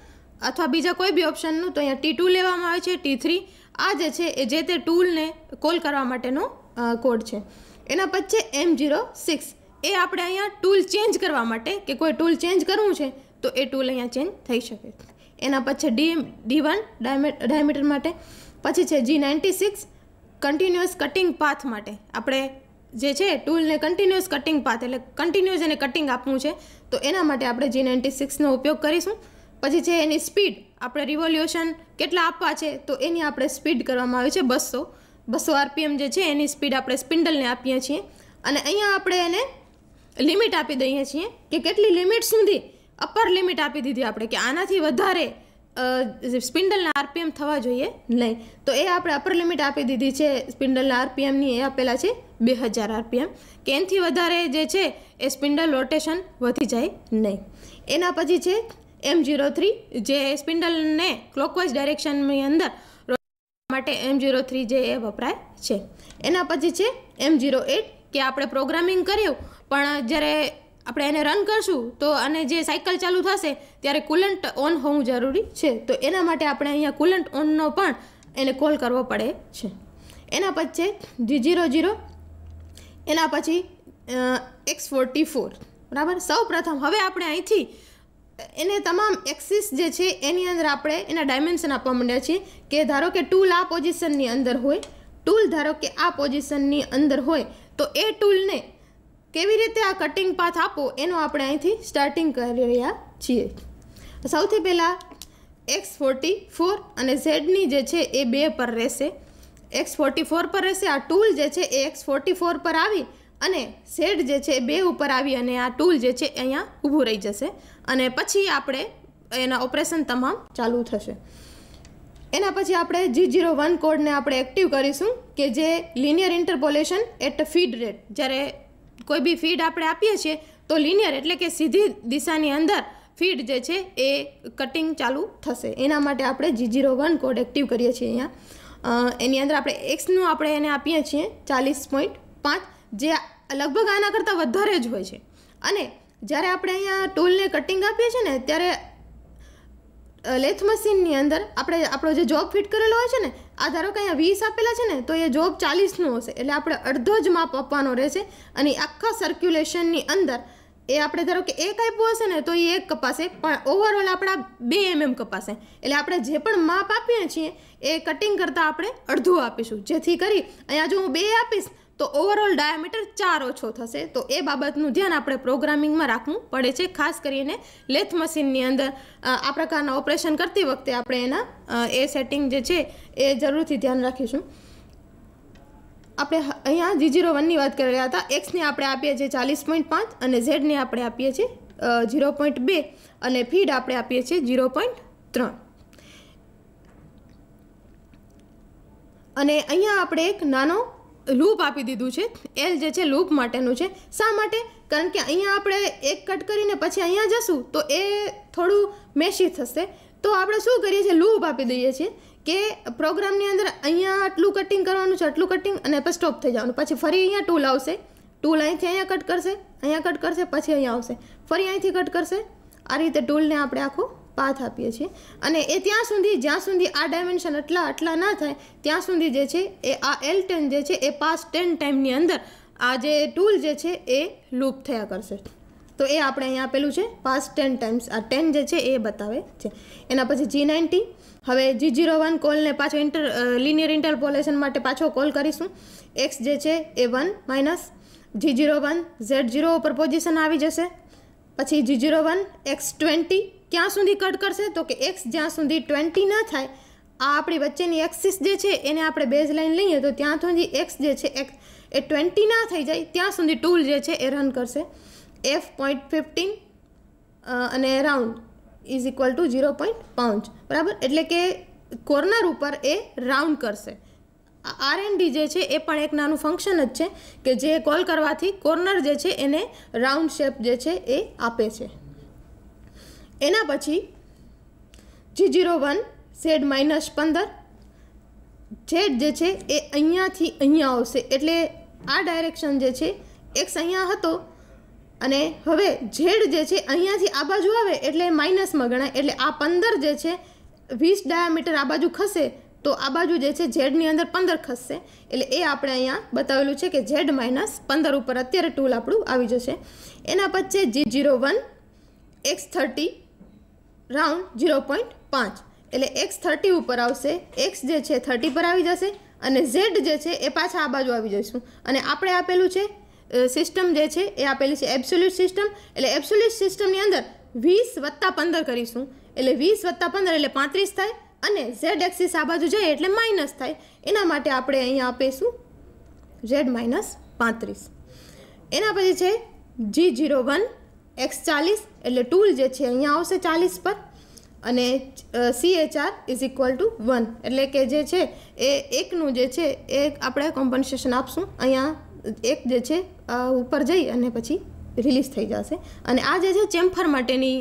[SPEAKER 1] અથવા બીજા કોઈ બી ઓપ્શનનું તો અહીંયા ટી ટુ લેવામાં આવે છે ટી થ્રી આ જે છે એ જે તે ટૂલને કોલ કરવા માટેનો કોડ છે એના પછી એમ જીરો સિક્સ એ આપણે અહીંયા ટૂલ ચેન્જ કરવા માટે કે કોઈ ટૂલ ચેન્જ કરવું છે તો એ ટૂલ અહીંયા ચેન્જ થઈ શકે એના પછી ડી ડી વન ડાયમીટર માટે પછી છે G ninety six continuous cutting path માટે આપણે જે છે ટૂલને કન્ટિન્યુઅસ કટિંગ પાથ એટલે કન્ટિન્યુઅસ એને કટિંગ આપવું છે તો એના માટે આપણે જી નાઇન્ટી સિક્સનો ઉપયોગ કરીશું પછી છે એની સ્પીડ આપણે રિવોલ્યુશન કેટલા આપવા છે તો એની આપણે સ્પીડ કરવામાં આવે છે બસો બસો આરપીએમ જે છે એની સ્પીડ આપણે સ્પિન્ડલને આપીએ છીએ અને અહીંયા આપણે એને લિમિટ આપી દઈએ છીએ કે કેટલી લિમિટ સુધી અપર લિમિટ આપી દીધી આપણે કે આનાથી વધારે સ્પિન્ડલના આરપીએમ થવા જોઈએ નહીં તો એ આપણે અપર લિમિટ આપી દીધી છે સ્પિન્ડલના આરપીએમની એ આપેલા છે બે હજાર આરપીએમ કે એનાથી વધારે જે છે એ સ્પિન્ડલ રોટેશન વધી જાય નહીં એના પછી છે એમ જીરો થ્રી જે સ્પિન્ડલને ક્લોકવાઇઝ ડાયરેક્શનની અંદર માટે એમ જીરો થ્રી જે એ વપરાય છે એના પછી છે એમ જીરો એટ કે આપણે પ્રોગ્રામિંગ કર્યું પણ જ્યારે આપણે એને રન કરશું તો અને જે સાયકલ ચાલુ થશે ત્યારે કુલન્ટ ઓન હોવું જરૂરી છે તો એના માટે આપણે અહીંયા કુલન્ટ ઓનનો પણ એને કોલ કરવો પડે છે એના પછી જીરો ઝીરો એના પછી એક્સ ફોર્ટી ફોર બરાબર સૌ પ્રથમ હવે આપણે અહીંથી એને તમામ એક્સિસ જે છે એની અંદર આપણે એના ડાયમેન્શન આપવા માંડ્યા છીએ કે ધારો કે ટૂલ આ પોઝિશનની અંદર હોય ટૂલ ધારો કે આ પોઝિશનની અંદર હોય તો એ ટૂલને કેવી રીતે આ કટિંગ પાથ આપો એનું આપણે અહીંથી સ્ટાર્ટિંગ કરી રહ્યા છીએ સૌથી પહેલાં એક્સ ફોર્ટી ફોર અને ઝેડની જે છે એ બે પર રહેશે એક્સ ફોર્ટી ફોર પર રહેશે આ ટૂલ જે છે એ એક્સ ફોર્ટી ફોર પર આવી અને ઝેડ જે છે એ બે ઉપર આવી અને આ ટૂલ જે છે અહીંયા ઊભું રહી જશે અને પછી આપણે એના ઓપરેશન તમામ ચાલુ થશે એના પછી આપણે જી જીરો વન કોડને આપણે એક્ટિવ કરીશું કે જે linear interpolation at feed rate જ્યારે કોઈ બી ફીડ આપણે આપીએ છીએ તો લિનિયર એટલે કે સીધી દિશાની અંદર ફીડ જે છે એ કટિંગ ચાલુ થશે એના માટે આપણે G zero one code active કરીએ છીએ અહીંયા એની અંદર આપણે એક્સનું આપણે એને આપીએ છીએ ચાલીસ પોઈન્ટ પાંચ જે લગભગ આના કરતાં વધારે જ હોય છે અને જ્યારે આપણે અહીંયા ટૂલને કટિંગ આપીએ છીએ ને ત્યારે લેથ મશીનની અંદર આપણે આપણો જે જોબ ફિટ કરેલો હોય છે ને આ ધારો કે અહીંયા વીસ આપેલા છે ને તો એ જોબ ચાલીસનું હશે એટલે આપણે અડધો જ માપ આપવાનો રહેશે અને આખા સર્ક્યુલેશનની અંદર એ આપણે ધારો કે એક આપ્યું હશે ને તો એ એક કપાશે પણ ઓવરઓલ આપણા બે એમએમ કપાશે એટલે આપણે જે પણ માપ આપીએ છીએ એ કટિંગ કરતાં આપણે અડધું આપીશું જેથી કરી અહીંયા જો હું બે આપીશ તો ઓવરઓલ ડાયામીટર ચાર ઓછો થશે તો એ બાબતનું ધ્યાન આપણે પ્રોગ્રામિંગમાં રાખવું પડે છે ખાસ કરીને લેથ મશીનની અંદર આ પ્રકારના ઓપરેશન કરતી વખતે આપણે એના એ સેટિંગ જે છે એ જરૂરથી ધ્યાન રાખીશું આપણે અહીંયા જી જીરો વનની વાત કરી રહ્યા હતા એક્સને આપણે આપીએ છીએ ચાલીસ પોઈન્ટ પાંચ અને ઝેડને આપણે આપીએ છીએ ઝીરો પોઈન્ટ બે અને ફીડ આપણે આપીએ છીએ ઝીરો પોઈન્ટ ત્રણ અને અહીંયા આપણે એક નાનો લૂપ આપી દીધું છે એલ જે છે લૂપ માટેનું છે શા માટે કારણ કે અહીંયા આપણે એક કટ કરીને પછી અહીંયા જશું તો એ થોડું મેશી થશે તો આપણે શું કરીએ છીએ લૂપ આપી દઈએ છીએ કે પ્રોગ્રામની અંદર અહીંયા આટલું કટિંગ કરવાનું છે આટલું કટિંગ અને પછી સ્ટોપ થઈ જવાનું પછી ફરી અહીંયા ટૂલ આવશે ટૂલ અહીંથી અહીંયા કટ કરશે અહીંયા કટ કરશે પછી અહીંયા આવશે ફરી અહીંથી કટ કરશે આ રીતે ટૂલને આપણે આખું પાથ આપીએ છીએ અને એ ત્યાં સુધી જ્યાં સુધી આ ડાયમેન્શન આટલા આટલા ના થાય ત્યાં સુધી જે છે એ આ એલ ટેન જે છે એ પાસ ટેન ટાઈમની અંદર આ જે ટૂલ જે છે એ લૂપ થયા કરશે તો એ આપણે અહીંયા આપેલું છે પાસ ટેન ટાઈમ્સ આ ટેન જે છે એ બતાવે છે એના પછી જી નાઇન્ટી હવે જી જીરો વન કોલને પાછો ઇન્ટર લિનિયર ઇન્ટરપોલેશન માટે પાછો કોલ કરીશું એક્સ જે છે એ one minus G zero one Z zero ઉપર પોઝિશન આવી જશે પછી G zero one X twenty ક્યાં સુધી કટ કરશે તો કે એક્સ જ્યાં સુધી ટ્વેન્ટી ન થાય આ આપણી વચ્ચેની એક્સિસ જે છે એને આપણે બેઝ લાઇન લઈએ તો ત્યાં સુધી એક્સ જે છે એક્સ એ ટ્વેન્ટી ના થઈ જાય ત્યાં સુધી ટૂલ જે છે એ રન કરશે એફ પોઈન્ટ ફિફ્ટીન અને round is equal to zero point પાંચ બરાબર એટલે કે કોર્નર ઉપર એ રાઉન્ડ કરશે આર એન ડી જે છે એ પણ એક નાનું ફંક્શન જ છે કે જે કોલ કરવાથી કોર્નર જે છે એને રાઉન્ડ શેપ જે છે એ આપે છે એના પછી G zero one Z minus પંદર ઝેડ જે છે એ અહીંયાથી અહીંયા આવશે એટલે આ ડાયરેક્શન જે છે એક્સ અહીંયા હતો અને હવે ઝેડ જે છે અહીંયાથી આ બાજુ આવે એટલે માઇનસમાં ગણાય એટલે આ પંદર જે છે વીસ ડાયામીટર આ બાજુ ખસે તો આ બાજુ જે છે ઝેડની અંદર પંદર ખસશે એટલે એ આપણે અહીંયા બતાવેલું છે કે ઝેડ માઇનસ પંદર ઉપર અત્યારે ટૂલ આપણું આવી જશે એના પછી G zero one X thirty round zero point પાંચ એટલે એક્સ થર્ટી ઉપર આવશે એક્સ જે છે થર્ટી પર આવી જશે અને ઝેડ જે છે એ પાછા આ બાજુ આવી જઈશું અને આપણે આપેલું છે સિસ્ટમ જે છે એ આપેલી છે એબ્સોલ્યુટ સિસ્ટમ એટલે એબ્સોલ્યુટ સિસ્ટમની અંદર વીસ વત્તા પંદર કરીશું એટલે વીસ વત્તા પંદર એટલે પાંત્રીસ થાય અને ઝેડ એક્સિસ આ બાજુ જાય એટલે માઇનસ થાય એના માટે આપણે અહીંયા આપીશું ઝેડ માઇનસ પાંત્રીસ એના પછી છે જી ઝીરો વન એક્સ ચાલીસ એટલે ટૂલ જે છે અહીંયા આવશે ચાલીસ પર અને R is equal to one એટલે કે જે છે એ એકનું જે છે એ આપણે કોમ્પન્સેશન આપશું અહીંયા એક જે છે ઉપર જઈ અને પછી રિલીઝ થઈ જશે અને આ જે છે ચેમ્ફર માટેની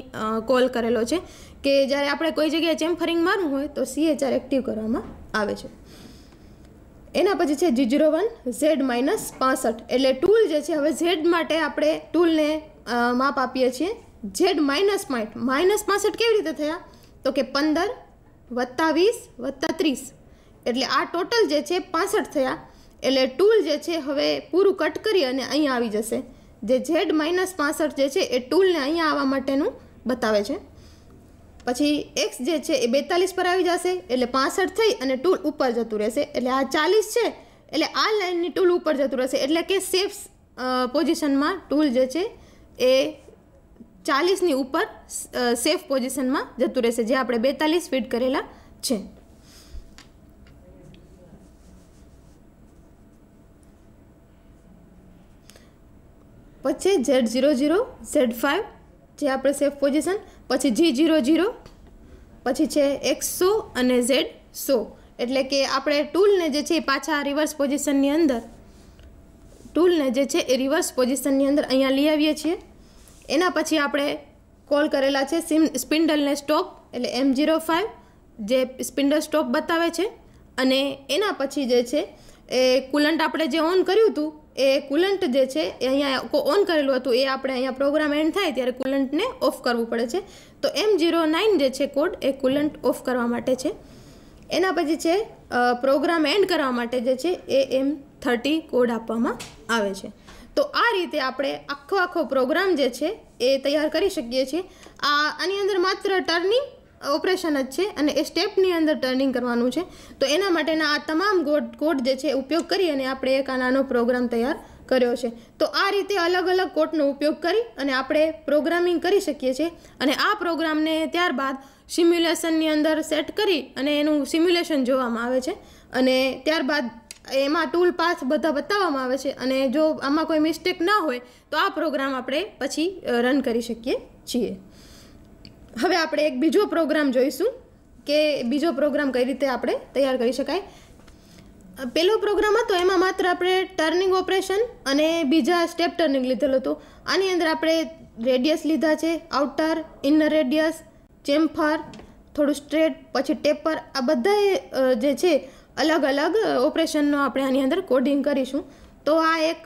[SPEAKER 1] કોલ કરેલો છે કે જ્યારે આપણે કોઈ જગ્યાએ ચેમ્ફરિંગ મારવું હોય તો આર એક્ટિવ કરવામાં આવે છે એના પછી છે જીજરો વન ઝેડ માઇનસ પાસઠ એટલે ટૂલ જે છે હવે ઝેડ માટે આપણે ટૂલને માપ આપીએ છીએ ઝેડ માઇનસ પાઇન્ટ માઇનસ પાસઠ કેવી રીતે થયા તો કે પંદર વત્તા વીસ વત્તા ત્રીસ એટલે આ ટોટલ જે છે પાસઠ થયા એટલે ટૂલ જે છે હવે પૂરું કટ કરી અને અહીંયા આવી જશે જે ઝેડ માઇનસ પાસઠ જે છે એ ટૂલને અહીંયા આવવા માટેનું બતાવે છે પછી એક્સ જે છે એ બેતાલીસ પર આવી જશે એટલે પાસઠ થઈ અને ટૂલ ઉપર જતું રહેશે એટલે આ ચાલીસ છે એટલે આ લાઇનની ટૂલ ઉપર જતું રહેશે એટલે કે સેફ પોઝિશનમાં ટૂલ જે છે એ ચાલીસની ઉપર સેફ પોઝિશનમાં જતું રહેશે જે આપણે બેતાલીસ ફીટ કરેલા છે પછી Z zero zero Z five જે આપણે સેફ પોઝિશન પછી જી ઝીરો ઝીરો પછી છે એકસો અને ઝેડ સો એટલે કે આપણે ટૂલને જે છે પાછા રિવર્સ પોઝિશનની અંદર ટૂલને જે છે એ રિવર્સ પોઝિશનની અંદર અહીંયા લઈ આવીએ છીએ એના પછી આપણે કોલ કરેલા છે સિમ સ્પિન્ડલને સ્ટોપ એટલે એમ જીરો ફાઇવ જે સ્પિન્ડલ સ્ટોપ બતાવે છે અને એના પછી જે છે એ કુલન્ટ આપણે જે ઓન કર્યું હતું એ કુલન્ટ જે છે એ અહીંયા ઓન કરેલું હતું એ આપણે અહીંયા પ્રોગ્રામ એન્ડ થાય ત્યારે કુલન્ટને ઓફ કરવું પડે છે તો એમ જીરો નાઇન જે છે કોડ એ કુલન્ટ ઓફ કરવા માટે છે એના પછી છે પ્રોગ્રામ એન્ડ કરવા માટે જે છે એ એમ થર્ટી કોડ આપવામાં આવે છે તો આ રીતે આપણે આખો આખો પ્રોગ્રામ જે છે એ તૈયાર કરી શકીએ છીએ આ આની અંદર માત્ર ટર્નિંગ ઓપરેશન જ છે અને એ સ્ટેપની અંદર ટર્નિંગ કરવાનું છે તો એના માટેના આ તમામ કોડ જે છે ઉપયોગ કરી અને આપણે એક આ નાનો પ્રોગ્રામ તૈયાર કર્યો છે તો આ રીતે અલગ અલગ કોટનો ઉપયોગ કરી અને આપણે પ્રોગ્રામિંગ કરી શકીએ છીએ અને આ પ્રોગ્રામને ત્યારબાદ સિમ્યુલેશનની અંદર સેટ કરી અને એનું સિમ્યુલેશન જોવામાં આવે છે અને ત્યારબાદ એમાં ટૂલ પાથ બધા બતાવવામાં આવે છે અને જો આમાં કોઈ મિસ્ટેક ના હોય તો આ પ્રોગ્રામ આપણે પછી રન કરી શકીએ છીએ હવે આપણે એક બીજો પ્રોગ્રામ જોઈશું કે બીજો પ્રોગ્રામ કઈ રીતે આપણે તૈયાર કરી શકાય પેલો પ્રોગ્રામ હતો એમાં માત્ર આપણે ટર્નિંગ ઓપરેશન અને બીજા સ્ટેપ ટર્નિંગ લીધેલો હતો આની અંદર આપણે રેડિયસ લીધા છે આઉટર ઇનર રેડિયસ ચેમ્ફર થોડું સ્ટ્રેટ પછી ટેપર આ બધા જે છે અલગ અલગ ઓપરેશનનો આપણે આની અંદર કોડિંગ કરીશું તો આ એક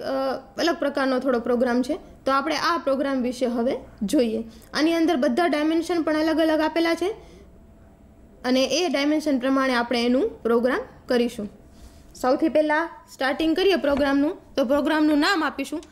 [SPEAKER 1] અલગ પ્રકારનો થોડો પ્રોગ્રામ છે તો આપણે આ પ્રોગ્રામ વિશે હવે જોઈએ આની અંદર બધા ડાયમેન્શન પણ અલગ અલગ આપેલા છે અને એ ડાયમેન્શન પ્રમાણે આપણે એનું પ્રોગ્રામ કરીશું સૌથી પહેલાં સ્ટાર્ટિંગ કરીએ પ્રોગ્રામનું તો પ્રોગ્રામનું નામ આપીશું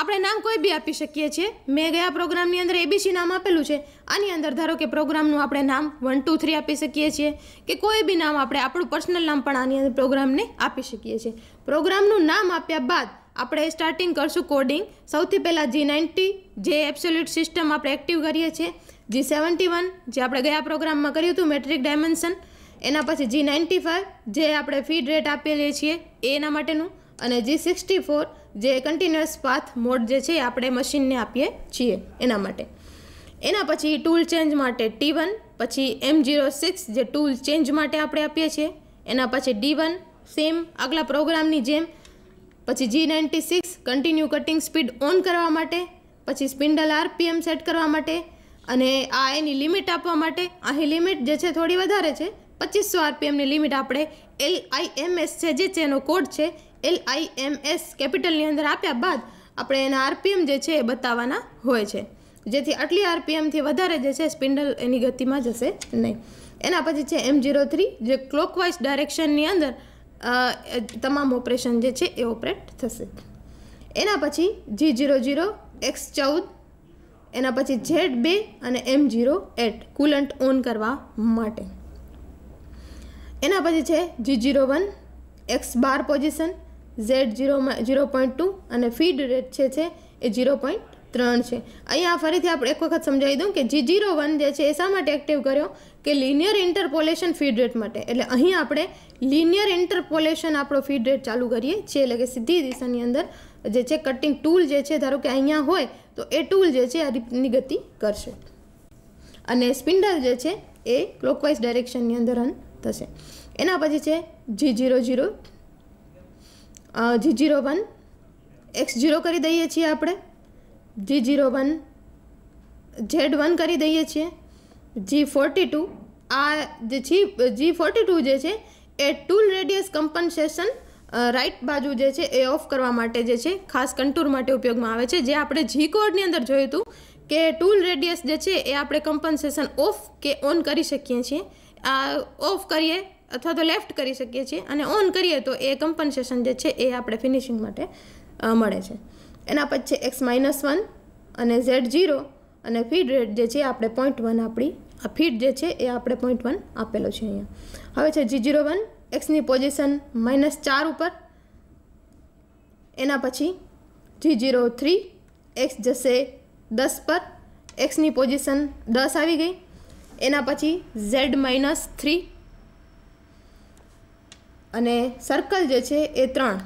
[SPEAKER 1] આપણે નામ કોઈ બી આપી શકીએ છીએ મેં ગયા પ્રોગ્રામની અંદર એબીસી નામ આપેલું છે આની અંદર ધારો કે પ્રોગ્રામનું આપણે નામ વન ટુ થ્રી આપી શકીએ છીએ કે કોઈ બી નામ આપણે આપણું પર્સનલ નામ પણ આની અંદર પ્રોગ્રામને આપી શકીએ છીએ પ્રોગ્રામનું નામ આપ્યા બાદ આપણે સ્ટાર્ટિંગ કરશું કોડિંગ સૌથી પહેલાં જી નાઇન્ટી જે એબ્સોલ્યુટ સિસ્ટમ આપણે એક્ટિવ કરીએ છીએ જી સેવન્ટી વન જે આપણે ગયા પ્રોગ્રામમાં કર્યું હતું મેટ્રિક ડાયમેન્શન એના પછી જી નાઇન્ટી ફાઇવ જે આપણે ફીડ રેટ આપીએ છીએ એના માટેનું અને જી સિક્સટી ફોર જે કન્ટિન્યુઅસ પાથ મોડ જે છે આપણે મશીનને આપીએ છીએ એના માટે એના પછી ટૂલ ચેન્જ માટે ટી વન પછી એમ જીરો સિક્સ જે ટૂલ ચેન્જ માટે આપણે આપીએ છીએ એના પછી ડી વન સેમ આગલા પ્રોગ્રામની જેમ પછી G ninety six continue cutting speed on કરવા માટે પછી સ્પિન્ડલ આરપીએમ સેટ કરવા માટે અને આ એની લિમિટ આપવા માટે અહીં લિમિટ જે છે થોડી વધારે છે પચીસો આરપીએમની લિમિટ આપણે એલ આઈ એમ એસ છે જે છે એનો કોડ છે એલ આઈ એમ એસ કેપિટલની અંદર આપ્યા બાદ આપણે એના આરપીએમ જે છે એ બતાવવાના હોય છે જેથી આટલી આરપીએમથી વધારે જે છે સ્પિન્ડલ એની ગતિમાં જશે નહીં એના પછી છે એમ જીરો થ્રી જે ક્લોકવાઇઝ ડાયરેક્શનની અંદર તમામ ઓપરેશન જે છે એ ઓપરેટ થશે એના પછી જી જીરો જીરો એક્સ ચૌદ એના પછી ઝેડ બે અને M zero eight coolant on કરવા માટે એના પછી છે જી જીરો વન એક્સ બાર પોઝિશન ઝેડ જીરોમાં જીરો પોઈન્ટ ટુ અને ફીડ રેટ છે છે એ જીરો પોઈન્ટ ત્રણ છે અહીંયા ફરીથી આપણે એક વખત સમજાવી દઉં કે જી જીરો વન જે છે એ શા માટે એક્ટિવ કર્યો કે લિનિયર ઇન્ટરપોલેશન ફીડ રેટ માટે એટલે અહીં આપણે લિનિયર ઇન્ટરપોલેશન આપણો ફીડ રેટ ચાલુ કરીએ છીએ એટલે કે સીધી દિશાની અંદર જે છે કટિંગ ટૂલ જે છે ધારો કે અહીંયા હોય તો એ ટૂલ જે છે આ રીતની ગતિ કરશે અને સ્પિન્ડલ જે છે એ ક્લોકવાઇઝ ડાયરેક્શનની અંદર રન થશે એના પછી છે G zero zero G zero one X zero કરી દઈએ છીએ આપણે G zero one Z one કરી દઈએ છીએ જી ફોર્ટી ટુ આ જે જી જી ફોર્ટી ટુ જે છે એ ટૂલ રેડિયસ કમ્પન્સેશન રાઈટ બાજુ જે છે એ ઓફ કરવા માટે જે છે ખાસ કંટૂર માટે ઉપયોગમાં આવે છે જે આપણે જી કોડની અંદર જોયું હતું કે ટૂલ રેડિયસ જે છે એ આપણે કમ્પન્સેશન ઓફ કે ઓન કરી શકીએ છીએ આ ઓફ કરીએ અથવા તો લેફ્ટ કરી શકીએ છીએ અને ઓન કરીએ તો એ કમ્પન્સેશન જે છે એ આપણે ફિનિશિંગ માટે મળે છે એના પછી છે એક્સ માઇનસ વન અને ઝેડ ઝીરો અને ફીડ રેટ જે છે આપણે પોઈન્ટ વન આપણી આ ફીડ જે છે એ આપણે પોઈન્ટ વન આપેલો છે અહીંયા હવે છે જી ઝીરો વન એક્સની પોઝિશન માઇનસ ચાર ઉપર એના પછી જી ઝીરો થ્રી એક્સ જશે દસ પર એક્સની પોઝિશન દસ આવી ગઈ એના પછી ઝેડ માઇનસ થ્રી અને સર્કલ જે છે એ ત્રણ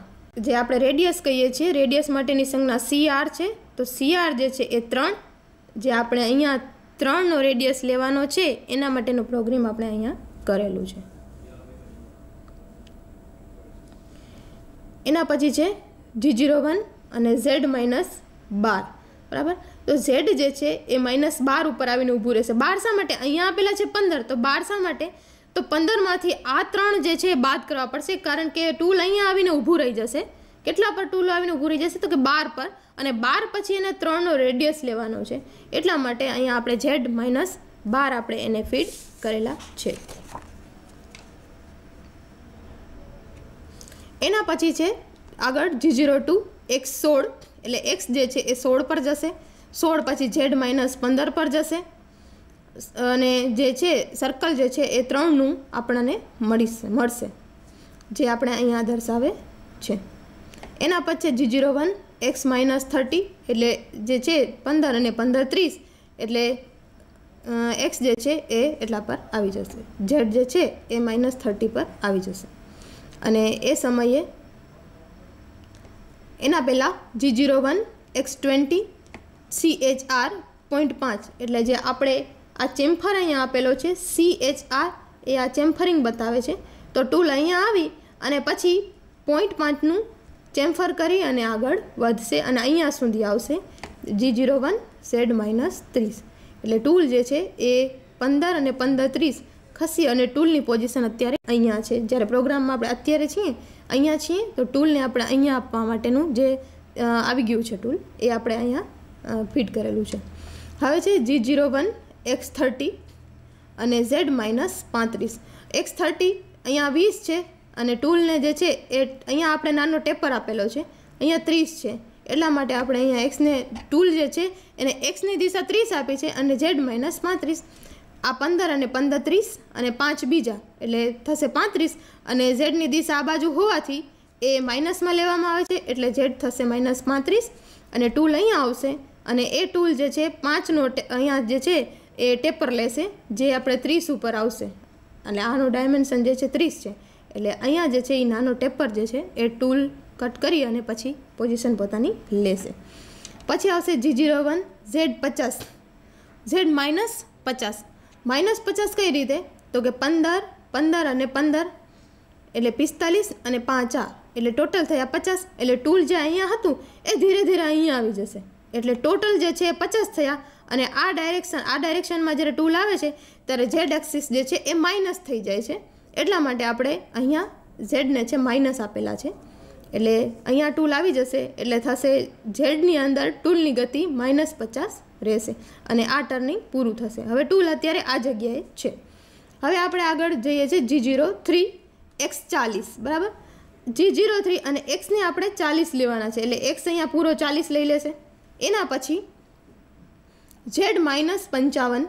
[SPEAKER 1] જે આપણે રેડિયસ કહીએ છીએ રેડિયસ માટેની સંજ્ઞા સી આર છે તો સી આર જે છે એ ત્રણ જે આપણે અહીંયા ત્રણનો રેડિયસ લેવાનો છે એના માટેનો પ્રોગ્રામ આપણે અહીંયા કરેલું છે એના પછી છે જી જીરો વન અને ઝેડ માઇનસ બાર બરાબર તો ઝેડ જે છે એ માઇનસ બાર ઉપર આવીને ઊભું રહેશે બાર શા માટે અહીંયા આપેલા છે પંદર તો બાર શા માટે તો પંદરમાંથી આ ત્રણ જે છે બાદ કરવા પડશે કારણ કે ટૂલ અહીંયા આવીને ઊભું રહી જશે કેટલા પર ટૂલ આવીને ઊભું રહી જશે તો કે બાર પર અને બાર પછી એને ત્રણનો રેડિયસ લેવાનો છે એટલા માટે અહીંયા આપણે ઝેડ માઇનસ બાર આપણે એને ફીડ કરેલા છે એના પછી છે આગળ જી ઝીરો ટુ એક્સ સોળ એટલે એક્સ જે છે એ સોળ પર જશે સોળ પછી ઝેડ માઇનસ પંદર પર જશે અને જે છે સર્કલ જે છે એ ત્રણનું આપણને મળીશે મળશે જે આપણે અહીંયા દર્શાવે છે એના પછી G zero one X minus thirty એટલે જે છે પંદર અને પંદર ત્રીસ એટલે એક્સ જે છે એ એટલા પર આવી જશે ઝેડ જે છે એ માઇનસ થર્ટી પર આવી જશે અને એ સમયે એના પહેલાં G zero one X twenty C H R point પાંચ એટલે જે આપણે આ ચેમ્ફર અહીંયા આપેલો છે સી એચ આર એ આ ચેમ્ફરિંગ બતાવે છે તો ટૂલ અહીંયા આવી અને પછી પોઈન્ટ પાંચનું ચેમ્ફર કરી અને આગળ વધશે અને અહીંયા સુધી આવશે G zero one Z minus ત્રીસ એટલે ટૂલ જે છે એ પંદર અને પંદર ત્રીસ ખસી અને ટૂલની પોઝિશન અત્યારે અહીંયા છે જ્યારે પ્રોગ્રામમાં આપણે અત્યારે છીએ અહીંયા છીએ તો ટૂલને આપણે અહીંયા આપવા માટેનું જે આવી ગયું છે ટૂલ એ આપણે અહીંયા ફિટ કરેલું છે હવે છે G zero one X thirty અને ઝેડ માઇનસ પાંત્રીસ એક્સ થર્ટી અહીંયા વીસ છે અને ટૂલને જે છે એ અહીંયા આપણે નાનો ટેપર આપેલો છે અહીંયા ત્રીસ છે એટલા માટે આપણે અહીંયા એક્સને ટૂલ જે છે એને એક્સની દિશા ત્રીસ આપી છે અને ઝેડ માઇનસ પાંત્રીસ આ પંદર અને પંદર ત્રીસ અને પાંચ બીજા એટલે થશે પાંત્રીસ અને ઝેડની દિશા આ બાજુ હોવાથી એ માઇનસમાં લેવામાં આવે છે એટલે ઝેડ થશે માઇનસ પાંત્રીસ અને ટૂલ અહીંયા આવશે અને એ ટૂલ જે છે પાંચનો અહીંયા જે છે એ ટેપર લેશે જે આપણે ત્રીસ ઉપર આવશે અને આનું ડાયમેન્શન જે છે ત્રીસ છે એટલે અહીંયા જે છે એ નાનો ટેપર જે છે એ ટૂલ કટ કરી અને પછી પોઝિશન પોતાની લેશે પછી આવશે જી જીરો વન ઝેડ પચાસ ઝેડ માઇનસ પચાસ માઇનસ પચાસ કઈ રીતે તો કે પંદર પંદર અને પંદર એટલે પિસ્તાલીસ અને પાંચ આ એટલે ટોટલ થયા પચાસ એટલે ટૂલ જે અહીંયા હતું એ ધીરે ધીરે અહીંયા આવી જશે એટલે ટોટલ જે છે એ પચાસ થયા અને આ ડાયરેક્શન આ ડાયરેક્શનમાં જ્યારે ટૂલ આવે છે ત્યારે ઝેડ એક્સિસ જે છે એ માઇનસ થઈ જાય છે એટલા માટે આપણે અહીંયા ઝેડને છે માઇનસ આપેલા છે એટલે અહીંયા ટૂલ આવી જશે એટલે થશે ઝેડની અંદર ટૂલની ગતિ માઇનસ પચાસ રહેશે અને આ ટર્નિંગ પૂરું થશે હવે ટૂલ અત્યારે આ જગ્યાએ છે હવે આપણે આગળ જઈએ છીએ જી જીરો થ્રી એક્સ ચાલીસ બરાબર જી જીરો થ્રી અને એક્સને આપણે ચાલીસ લેવાના છે એટલે એક્સ અહીંયા પૂરો ચાલીસ લઈ લેશે એના પછી ઝેડ માઇનસ પંચાવન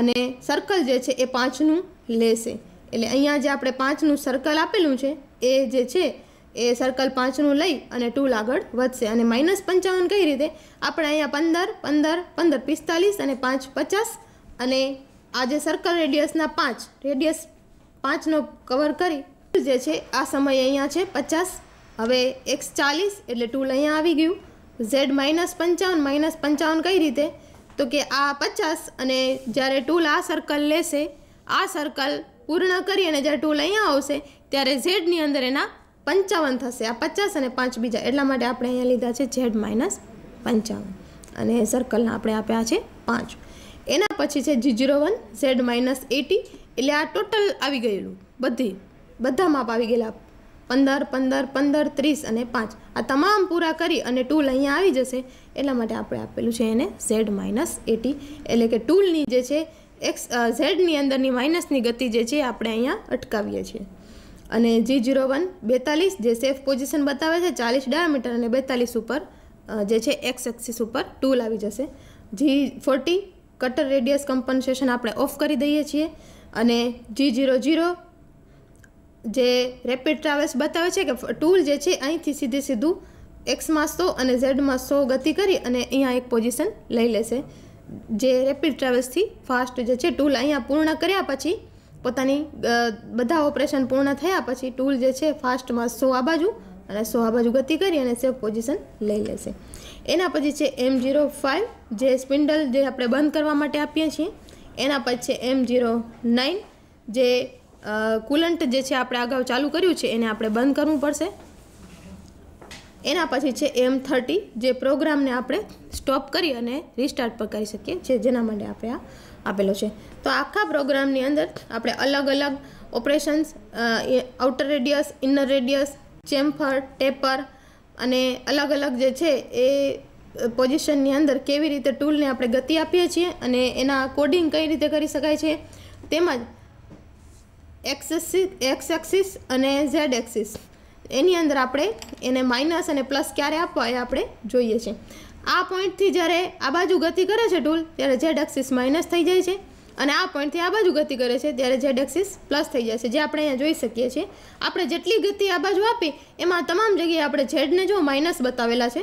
[SPEAKER 1] અને સર્કલ જે છે એ પાંચનું લેશે એટલે અહીંયા જે આપણે પાંચનું સર્કલ આપેલું છે એ જે છે એ સર્કલ પાંચનું લઈ અને ટૂલ આગળ વધશે અને માઇનસ પંચાવન કઈ રીતે આપણે અહીંયા પંદર પંદર પંદર પિસ્તાલીસ અને પાંચ પચાસ અને આ જે સર્કલ રેડિયસના પાંચ રેડિયસ પાંચનો કવર કરી જે છે આ સમય અહીંયા છે પચાસ હવે એક્સ ચાલીસ એટલે ટૂલ અહીંયા આવી ગયું ઝેડ માઇનસ પંચાવન માઇનસ પંચાવન કઈ રીતે તો કે આ પચાસ અને જ્યારે ટૂલ આ સર્કલ લેશે આ સર્કલ પૂર્ણ કરી અને જ્યારે ટૂલ અહીંયા આવશે ત્યારે ઝેડની અંદર એના પંચાવન થશે આ પચાસ અને પાંચ બીજા એટલા માટે આપણે અહીંયા લીધા છે ઝેડ માઇનસ પંચાવન અને સર્કલના આપણે આપ્યા છે પાંચ એના પછી છે G zero one Z minus eighty એટલે આ ટોટલ આવી ગયેલું બધી બધા માપ આવી ગયેલા પંદર પંદર પંદર ત્રીસ અને પાંચ આ તમામ પૂરા કરી અને ટૂલ અહીંયા આવી જશે એટલા માટે આપણે આપેલું છે એને ઝેડ માઇનસ એટી એટલે કે ટૂલની જે છે એક્સ ઝેડની અંદરની માઇનસની ગતિ જે છે આપણે અહીંયા અટકાવીએ છીએ અને જી જીરો વન બેતાલીસ જે સેફ પોઝિશન બતાવે છે ચાલીસ ડાયામીટર અને બેતાલીસ ઉપર જે છે એક્સ એક્સિસ ઉપર ટૂલ આવી જશે G forty cutter radius compensation આપણે ઓફ કરી દઈએ છીએ અને જી જીરો જીરો જે રેપિડ ટ્રાવેલ્સ બતાવે છે કે ટૂલ જે છે અહીંથી સીધે સીધું એક્સમાં સો અને ઝેડમાં સો ગતિ કરી અને અહીંયા એક પોઝિશન લઈ લેશે જે રેપિડ ટ્રાવેલ્સથી ફાસ્ટ જે છે ટૂલ અહીંયા પૂર્ણ કર્યા પછી પોતાની બધા ઓપરેશન પૂર્ણ થયા પછી ટૂલ જે છે ફાસ્ટમાં સો આ બાજુ અને સો આ બાજુ ગતિ કરી અને સેફ પોઝિશન લઈ લેશે એના પછી છે એમ જીરો ફાઇવ જે સ્પિન્ડલ જે આપણે બંધ કરવા માટે આપીએ છીએ એના પછી છે એમ જીરો નાઇન જે કુલન્ટ જે છે આપણે અગાઉ ચાલુ કર્યું છે એને આપણે બંધ કરવું પડશે એના પછી છે એમ થર્ટી જે પ્રોગ્રામને આપણે સ્ટોપ કરી અને રિસ્ટાર્ટ પર કરી શકીએ છીએ જેના માટે આપણે આ આપેલો છે તો આખા પ્રોગ્રામની અંદર આપણે અલગ અલગ operations outer radius inner radius chamfer taper અને અલગ અલગ જે છે એ પોઝિશનની અંદર કેવી રીતે ટૂલને આપણે ગતિ આપીએ છીએ અને એના કોડિંગ કઈ રીતે કરી શકાય છે તેમજ એક્સિસ એક્સ એક્સિસ અને ઝેડ એક્સિસ એની અંદર આપણે એને માઇનસ અને પ્લસ ક્યારે આપવા એ આપણે જોઈએ છે આ પોઈન્ટથી જ્યારે આ બાજુ ગતિ કરે છે ટૂલ ત્યારે ઝેડ એક્સિસ માઇનસ થઈ જાય છે અને આ પોઈન્ટથી આ બાજુ ગતિ કરે છે ત્યારે ઝેડ એક્સિસ પ્લસ થઈ જાય છે જે આપણે અહીંયા જોઈ શકીએ છીએ આપણે જેટલી ગતિ આ બાજુ આપી એમાં તમામ જગ્યાએ આપણે ઝેડને જો માઇનસ બતાવેલા છે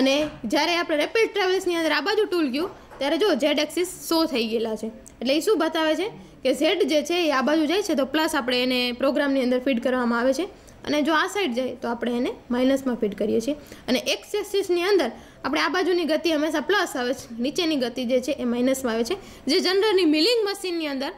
[SPEAKER 1] અને જ્યારે આપણે રેપિડ ટ્રાવેલ્સની અંદર આ બાજુ ટૂલ ગયું ત્યારે જો ઝેડ એક્સિસ સો થઈ ગયેલા છે એટલે એ શું બતાવે છે કે ઝેડ જે છે એ આ બાજુ જાય છે તો પ્લસ આપણે એને પ્રોગ્રામની અંદર ફીડ કરવામાં આવે છે અને જો આ સાઈડ જાય તો આપણે એને માઇનસમાં ફીડ કરીએ છીએ અને એક્સ અંદર આપણે આ બાજુની ગતિ હંમેશા પ્લસ આવે છે નીચેની ગતિ જે છે એ માઇનસમાં આવે છે જે જનરલની મિલિંગ મશીનની અંદર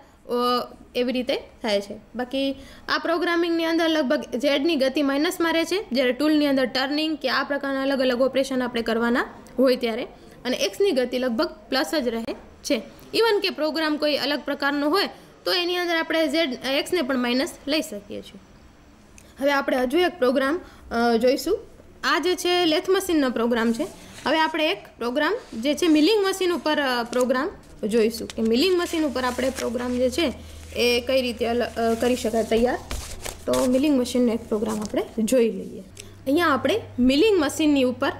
[SPEAKER 1] એવી રીતે થાય છે બાકી આ પ્રોગ્રામિંગની અંદર લગભગ ઝેડની ગતિ માઇનસમાં રહે છે જ્યારે ટૂલની અંદર ટર્નિંગ કે આ પ્રકારના અલગ અલગ ઓપરેશન આપણે કરવાના હોય ત્યારે અને એક્સની ગતિ લગભગ પ્લસ જ રહે છે ઇવન કે પ્રોગ્રામ કોઈ અલગ પ્રકારનો હોય તો એની અંદર આપણે ઝેડ એક્સને પણ માઇનસ લઈ શકીએ છીએ હવે આપણે હજુ એક પ્રોગ્રામ જોઈશું આ જે છે લેથ મશીનનો પ્રોગ્રામ છે હવે આપણે એક પ્રોગ્રામ જે છે મિલિંગ મશીન ઉપર પ્રોગ્રામ જોઈશું કે મિલિંગ મશીન ઉપર આપણે પ્રોગ્રામ જે છે એ કઈ રીતે કરી શકાય તૈયાર તો મિલિંગ મશીનનો એક પ્રોગ્રામ આપણે જોઈ લઈએ અહીંયા આપણે મિલિંગ મશીનની ઉપર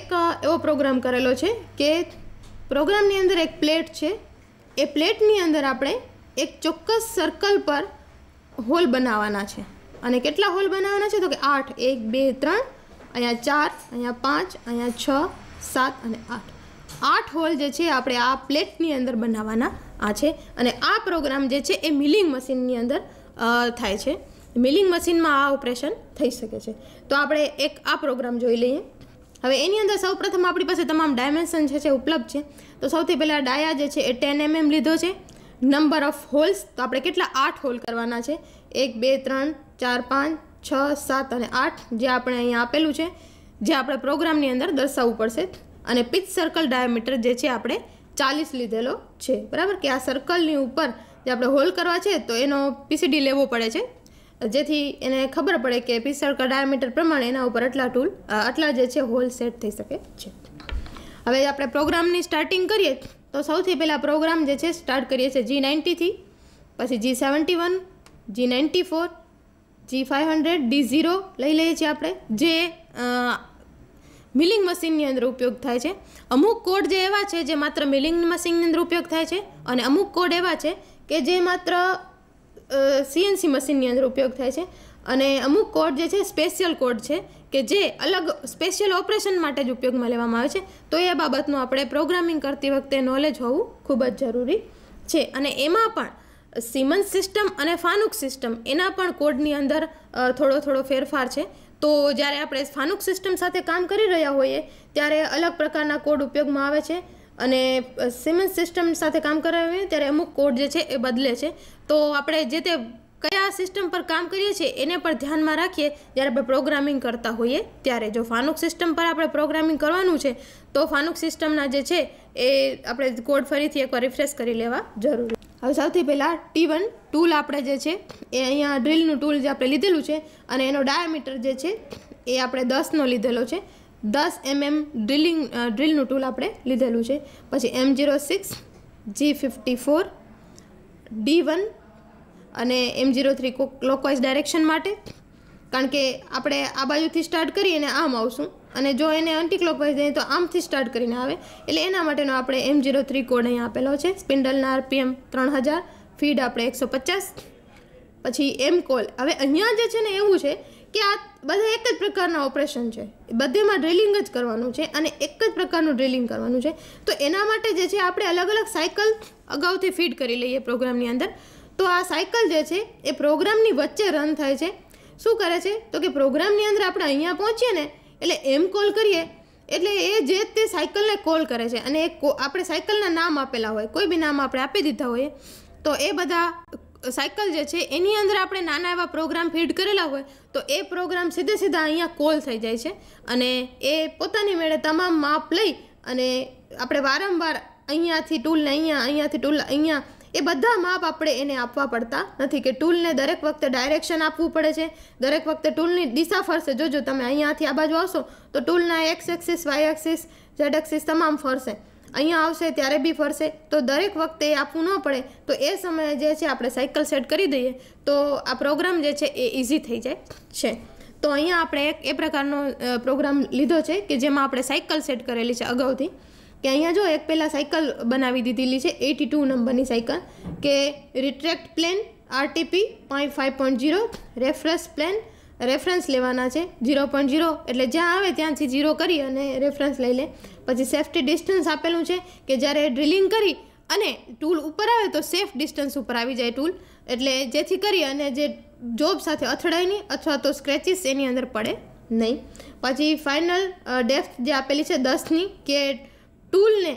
[SPEAKER 1] એક એવો પ્રોગ્રામ કરેલો છે કે પ્રોગ્રામની અંદર એક પ્લેટ છે એ પ્લેટની અંદર આપણે એક ચોક્કસ સર્કલ પર હોલ બનાવવાના છે અને કેટલા હોલ બનાવવાના છે તો કે આઠ એક બે ત્રણ અહીંયા ચાર અહીંયા પાંચ અહીંયા છ સાત અને આઠ આઠ હોલ જે છે આપણે આ પ્લેટની અંદર બનાવવાના આ છે અને આ પ્રોગ્રામ જે છે એ મિલિંગ મશીનની અંદર થાય છે મિલિંગ મશીનમાં આ ઓપરેશન થઈ શકે છે તો આપણે એક આ પ્રોગ્રામ જોઈ લઈએ હવે એની અંદર સૌપ્રથમ આપણી પાસે તમામ ડાયમેન્શન છે ઉપલબ્ધ છે તો સૌથી પહેલાં ડાયા જે છે એ ટેન એમએમ mm લીધો છે નંબર ઓફ હોલ્સ તો આપણે કેટલા આઠ હોલ કરવાના છે એક બે ત્રણ ચાર પાંચ છ સાત અને આઠ જે આપણે અહીંયા આપેલું છે જે આપણે પ્રોગ્રામની અંદર દર્શાવવું પડશે અને પિચ સર્કલ ડાયામીટર જે છે આપણે ચાલીસ લીધેલો છે બરાબર કે આ સર્કલની ઉપર જે આપણે હોલ કરવા છે તો એનો પીસીડી લેવો પડે છે જેથી એને ખબર પડે કે પિસળકા ડાયામીટર પ્રમાણે એના ઉપર આટલા ટૂલ આટલા જે છે હોલ સેટ થઈ શકે છે હવે આપણે પ્રોગ્રામની સ્ટાર્ટિંગ કરીએ તો સૌથી પહેલાં પ્રોગ્રામ જે છે સ્ટાર્ટ કરીએ છીએ જી નાઇન્ટીથી પછી G seventy one G ninety four G five hundred D zero લઈ લઈએ છીએ આપણે જે મિલિંગ મશીનની અંદર ઉપયોગ થાય છે અમુક કોડ જે એવા છે જે માત્ર મિલિંગ મશીનની અંદર ઉપયોગ થાય છે અને અમુક કોડ એવા છે કે જે માત્ર સીએનસી મશીનની અંદર ઉપયોગ થાય છે અને અમુક કોડ જે છે સ્પેશિયલ કોડ છે કે જે અલગ સ્પેશિયલ ઓપરેશન માટે જ ઉપયોગમાં લેવામાં આવે છે તો એ બાબતનું આપણે પ્રોગ્રામિંગ કરતી વખતે નોલેજ હોવું ખૂબ જ જરૂરી છે અને એમાં પણ સિમન્સ સિસ્ટમ અને ફાનુક સિસ્ટમ એના પણ કોડની અંદર થોડો થોડો ફેરફાર છે તો જ્યારે આપણે ફાનુક સિસ્ટમ સાથે કામ કરી રહ્યા હોઈએ ત્યારે અલગ પ્રકારના કોડ ઉપયોગમાં આવે છે અને સિમેન્સ સિસ્ટમ સાથે કામ કરાવીએ ત્યારે અમુક કોડ જે છે એ બદલે છે તો આપણે જે તે કયા સિસ્ટમ પર કામ કરીએ છીએ એને પણ ધ્યાનમાં રાખીએ જ્યારે આપણે પ્રોગ્રામિંગ કરતા હોઈએ ત્યારે જો ફાનુક સિસ્ટમ પર આપણે પ્રોગ્રામિંગ કરવાનું છે તો ફાનુક સિસ્ટમના જે છે એ આપણે કોડ ફરીથી એકવાર રિફ્રેશ કરી લેવા જરૂરી હવે સૌથી પહેલાં ટી વન ટૂલ આપણે જે છે એ અહીંયા ડ્રિલનું ટૂલ જે આપણે લીધેલું છે અને એનો ડાયામીટર જે છે એ આપણે દસનો લીધેલો છે દસ એમએમ ડ્રિલિંગ ડ્રિલનું ટૂલ આપણે લીધેલું છે પછી M zero six G fifty four D one અને M zero three clockwise direction માટે કારણ કે આપણે આ બાજુથી સ્ટાર્ટ કરીએ અને આમ આવશું અને જો એને એન્ટી ક્લોકવાઇઝ દઈએ તો આમથી સ્ટાર્ટ કરીને આવે એટલે એના માટેનો આપણે એમ જીરો થ્રી કોડ અહીં આપેલો છે સ્પિન્ડલના આરપીએમ ત્રણ હજાર ફીડ આપણે એકસો પચાસ પછી એમ કોલ હવે અહીંયા જે છે ને એવું છે કે આ બધા એક જ પ્રકારના ઓપરેશન છે બધેમાં ડ્રિલિંગ જ કરવાનું છે અને એક જ પ્રકારનું ડ્રિલિંગ કરવાનું છે તો એના માટે જે છે આપણે અલગ અલગ સાયકલ અગાઉથી ફીડ કરી લઈએ પ્રોગ્રામની અંદર તો આ સાયકલ જે છે એ પ્રોગ્રામની વચ્ચે રન થાય છે શું કરે છે તો કે પ્રોગ્રામની અંદર આપણે અહીંયા પહોંચીએ ને એટલે એમ કોલ કરીએ એટલે એ જે તે સાયકલને કોલ કરે છે અને એ આપણે સાયકલના નામ આપેલા હોય કોઈ બી નામ આપણે આપી દીધા હોઈએ તો એ બધા સાયકલ જે છે એની અંદર આપણે નાના એવા પ્રોગ્રામ ફીડ કરેલા હોય તો એ પ્રોગ્રામ સીધે સીધા અહીંયા કોલ થઈ જાય છે અને એ પોતાની મેળે તમામ માપ લઈ અને આપણે વારંવાર અહીંયાથી ટૂલને અહીંયા અહીંયાથી ટૂલ અહીંયા એ બધા માપ આપણે એને આપવા પડતા નથી કે ટૂલને દરેક વખતે ડાયરેક્શન આપવું પડે છે દરેક વખતે ટૂલની દિશા ફરશે જોજો તમે અહીંયાથી આ બાજુ આવશો તો ટૂલના X axis Y axis Z axis તમામ ફરશે અહીંયા આવશે ત્યારે બી ફરશે તો દરેક વખતે એ આપવું ન પડે તો એ સમયે જે છે આપણે સાયકલ સેટ કરી દઈએ તો આ પ્રોગ્રામ જે છે એ ઇઝી થઈ જાય છે તો અહીંયા આપણે એક એ પ્રકારનો પ્રોગ્રામ લીધો છે કે જેમાં આપણે સાયકલ સેટ કરેલી છે અગાઉથી કે અહીંયા જો એક પહેલાં સાયકલ બનાવી દીધેલી છે એટી ટુ નંબરની સાયકલ કે retract plane RTP point five point zero reference plane reference લેવાના છે ઝીરો પોઈન્ટ જીરો એટલે જ્યાં આવે ત્યાંથી ઝીરો કરી અને રેફરન્સ લઈ લે પછી સેફટી ડિસ્ટન્સ આપેલું છે કે જ્યારે ડ્રિલિંગ કરી અને ટૂલ ઉપર આવે તો સેફ ડિસ્ટન્સ ઉપર આવી જાય ટૂલ એટલે જેથી કરી અને જે જોબ સાથે અથડાય નહીં અથવા તો સ્ક્રેચિસ એની અંદર પડે નહીં પછી ફાઇનલ ડેફ્થ જે આપેલી છે દસની કે ટૂલને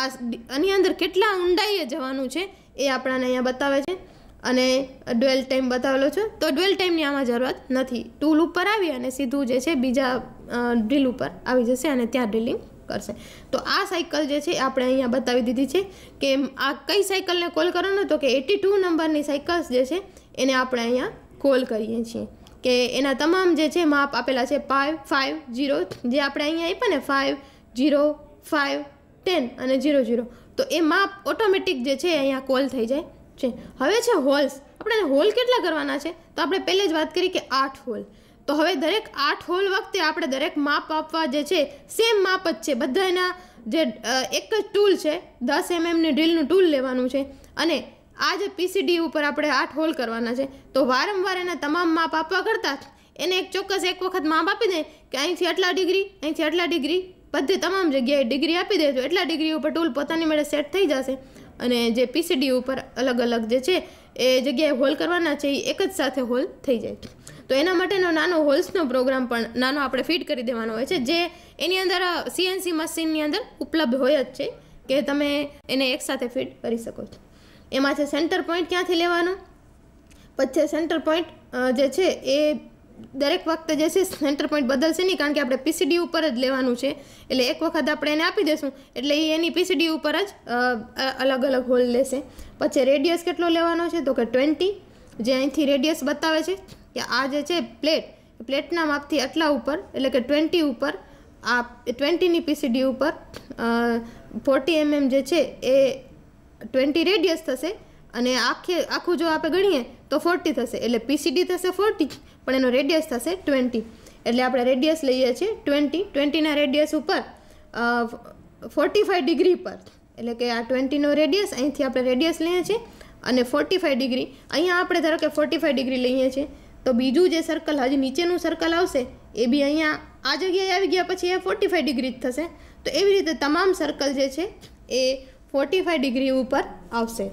[SPEAKER 1] આ આની અંદર કેટલા ઊંડાઈએ જવાનું છે એ આપણાને અહીંયા બતાવે છે અને ડ્વેલ ટાઈમ બતાવેલો છે તો ડ્વેલ ટાઈમની આમાં જરૂરત નથી ટૂલ ઉપર આવી અને સીધું જે છે બીજા ડ્રીલ ઉપર આવી જશે અને ત્યાં ડ્રીલિંગ કરશે તો આ સાયકલ જે છે આપણે અહીંયા બતાવી દીધી છે કે આ કઈ સાયકલને કોલ કરવાનો તો કે એટી ટુ નંબરની સાયકલ્સ જે છે એને આપણે અહીંયા કોલ કરીએ છીએ કે એના તમામ જે છે માપ આપેલા છે ફાઇવ ફાઇવ જીરો જે આપણે અહીંયા આપ્યા ને ફાઇવ જીરો ફાઇવ ટેન અને જીરો જીરો તો એ માપ ઓટોમેટિક જે છે અહીંયા કોલ થઈ જાય છે હવે છે હોલ્સ આપણે હોલ કેટલા કરવાના છે તો આપણે પહેલાં જ વાત કરી કે આઠ હોલ તો હવે દરેક આઠ હોલ વખતે આપણે દરેક માપ આપવા જે છે સેમ માપ જ છે બધાના જે એક જ ટૂલ છે દસ એમએમની ડ્રીલનું ટૂલ લેવાનું છે અને આ જે પીસીડી ઉપર આપણે આઠ હોલ કરવાના છે તો વારંવાર એના તમામ માપ આપવા કરતાં એને એક ચોક્કસ એક વખત માપ આપી દે કે અહીંથી આટલા ડિગ્રી અહીંથી આટલા ડિગ્રી બધે તમામ જગ્યાએ ડિગ્રી આપી દે તો એટલા ડિગ્રી ઉપર ટૂલ પોતાની મેળે સેટ થઈ જશે અને જે પીસીડી ઉપર અલગ અલગ જે છે એ જગ્યાએ હોલ કરવાના છે એ એક જ સાથે હોલ થઈ જાય તો એના માટેનો નાનો હોલ્સનો પ્રોગ્રામ પણ નાનો આપણે ફિટ કરી દેવાનો હોય છે જે એની અંદર સીએનસી મશીનની અંદર ઉપલબ્ધ હોય જ છે કે તમે એને એકસાથે ફીટ કરી શકો છો એમાં છે સેન્ટર પોઈન્ટ ક્યાંથી લેવાનું પછી સેન્ટર પોઈન્ટ જે છે એ દરેક વખતે જે છે સેન્ટર પોઈન્ટ બદલશે નહીં કારણ કે આપણે પીસીડી ઉપર જ લેવાનું છે એટલે એક વખત આપણે એને આપી દઈશું એટલે એ એની પીસીડી ઉપર જ અલગ અલગ હોલ લેશે પછી રેડિયસ કેટલો લેવાનો છે તો કે ટ્વેન્ટી જે અહીંથી રેડિયસ બતાવે છે કે આ જે છે પ્લેટ પ્લેટના માપથી આટલા ઉપર એટલે કે ટ્વેન્ટી ઉપર આ ટ્વેન્ટીની પીસીડી ઉપર ફોર્ટી એમએમ mm જે છે એ ટ્વેન્ટી રેડિયસ થશે અને આખે આખું જો આપણે ગણીએ તો ફોર્ટી થશે એટલે પીસીડી થશે ફોર્ટી પણ એનો રેડિયસ થશે ટ્વેન્ટી એટલે આપણે રેડિયસ લઈએ છીએ ટ્વેન્ટી ટ્વેન્ટીના રેડિયસ ઉપર ફોર્ટી ફાઇવ ડિગ્રી પર એટલે કે આ ટ્વેન્ટીનો રેડિયસ અહીંથી આપણે રેડિયસ લઈએ છીએ અને ફોર્ટી ફાઇવ ડિગ્રી અહીંયા આપણે ધારો કે ફોર્ટી ફાઇવ ડિગ્રી લઈએ છીએ તો બીજું જે સર્કલ હજી નીચેનું સર્કલ આવશે એ બી અહીંયા આ જગ્યાએ આવી ગયા પછી એ ફોર્ટી ફાઇવ ડિગ્રી જ થશે તો એવી રીતે તમામ સર્કલ જે છે એ ફોર્ટી ફાઇવ ડિગ્રી ઉપર આવશે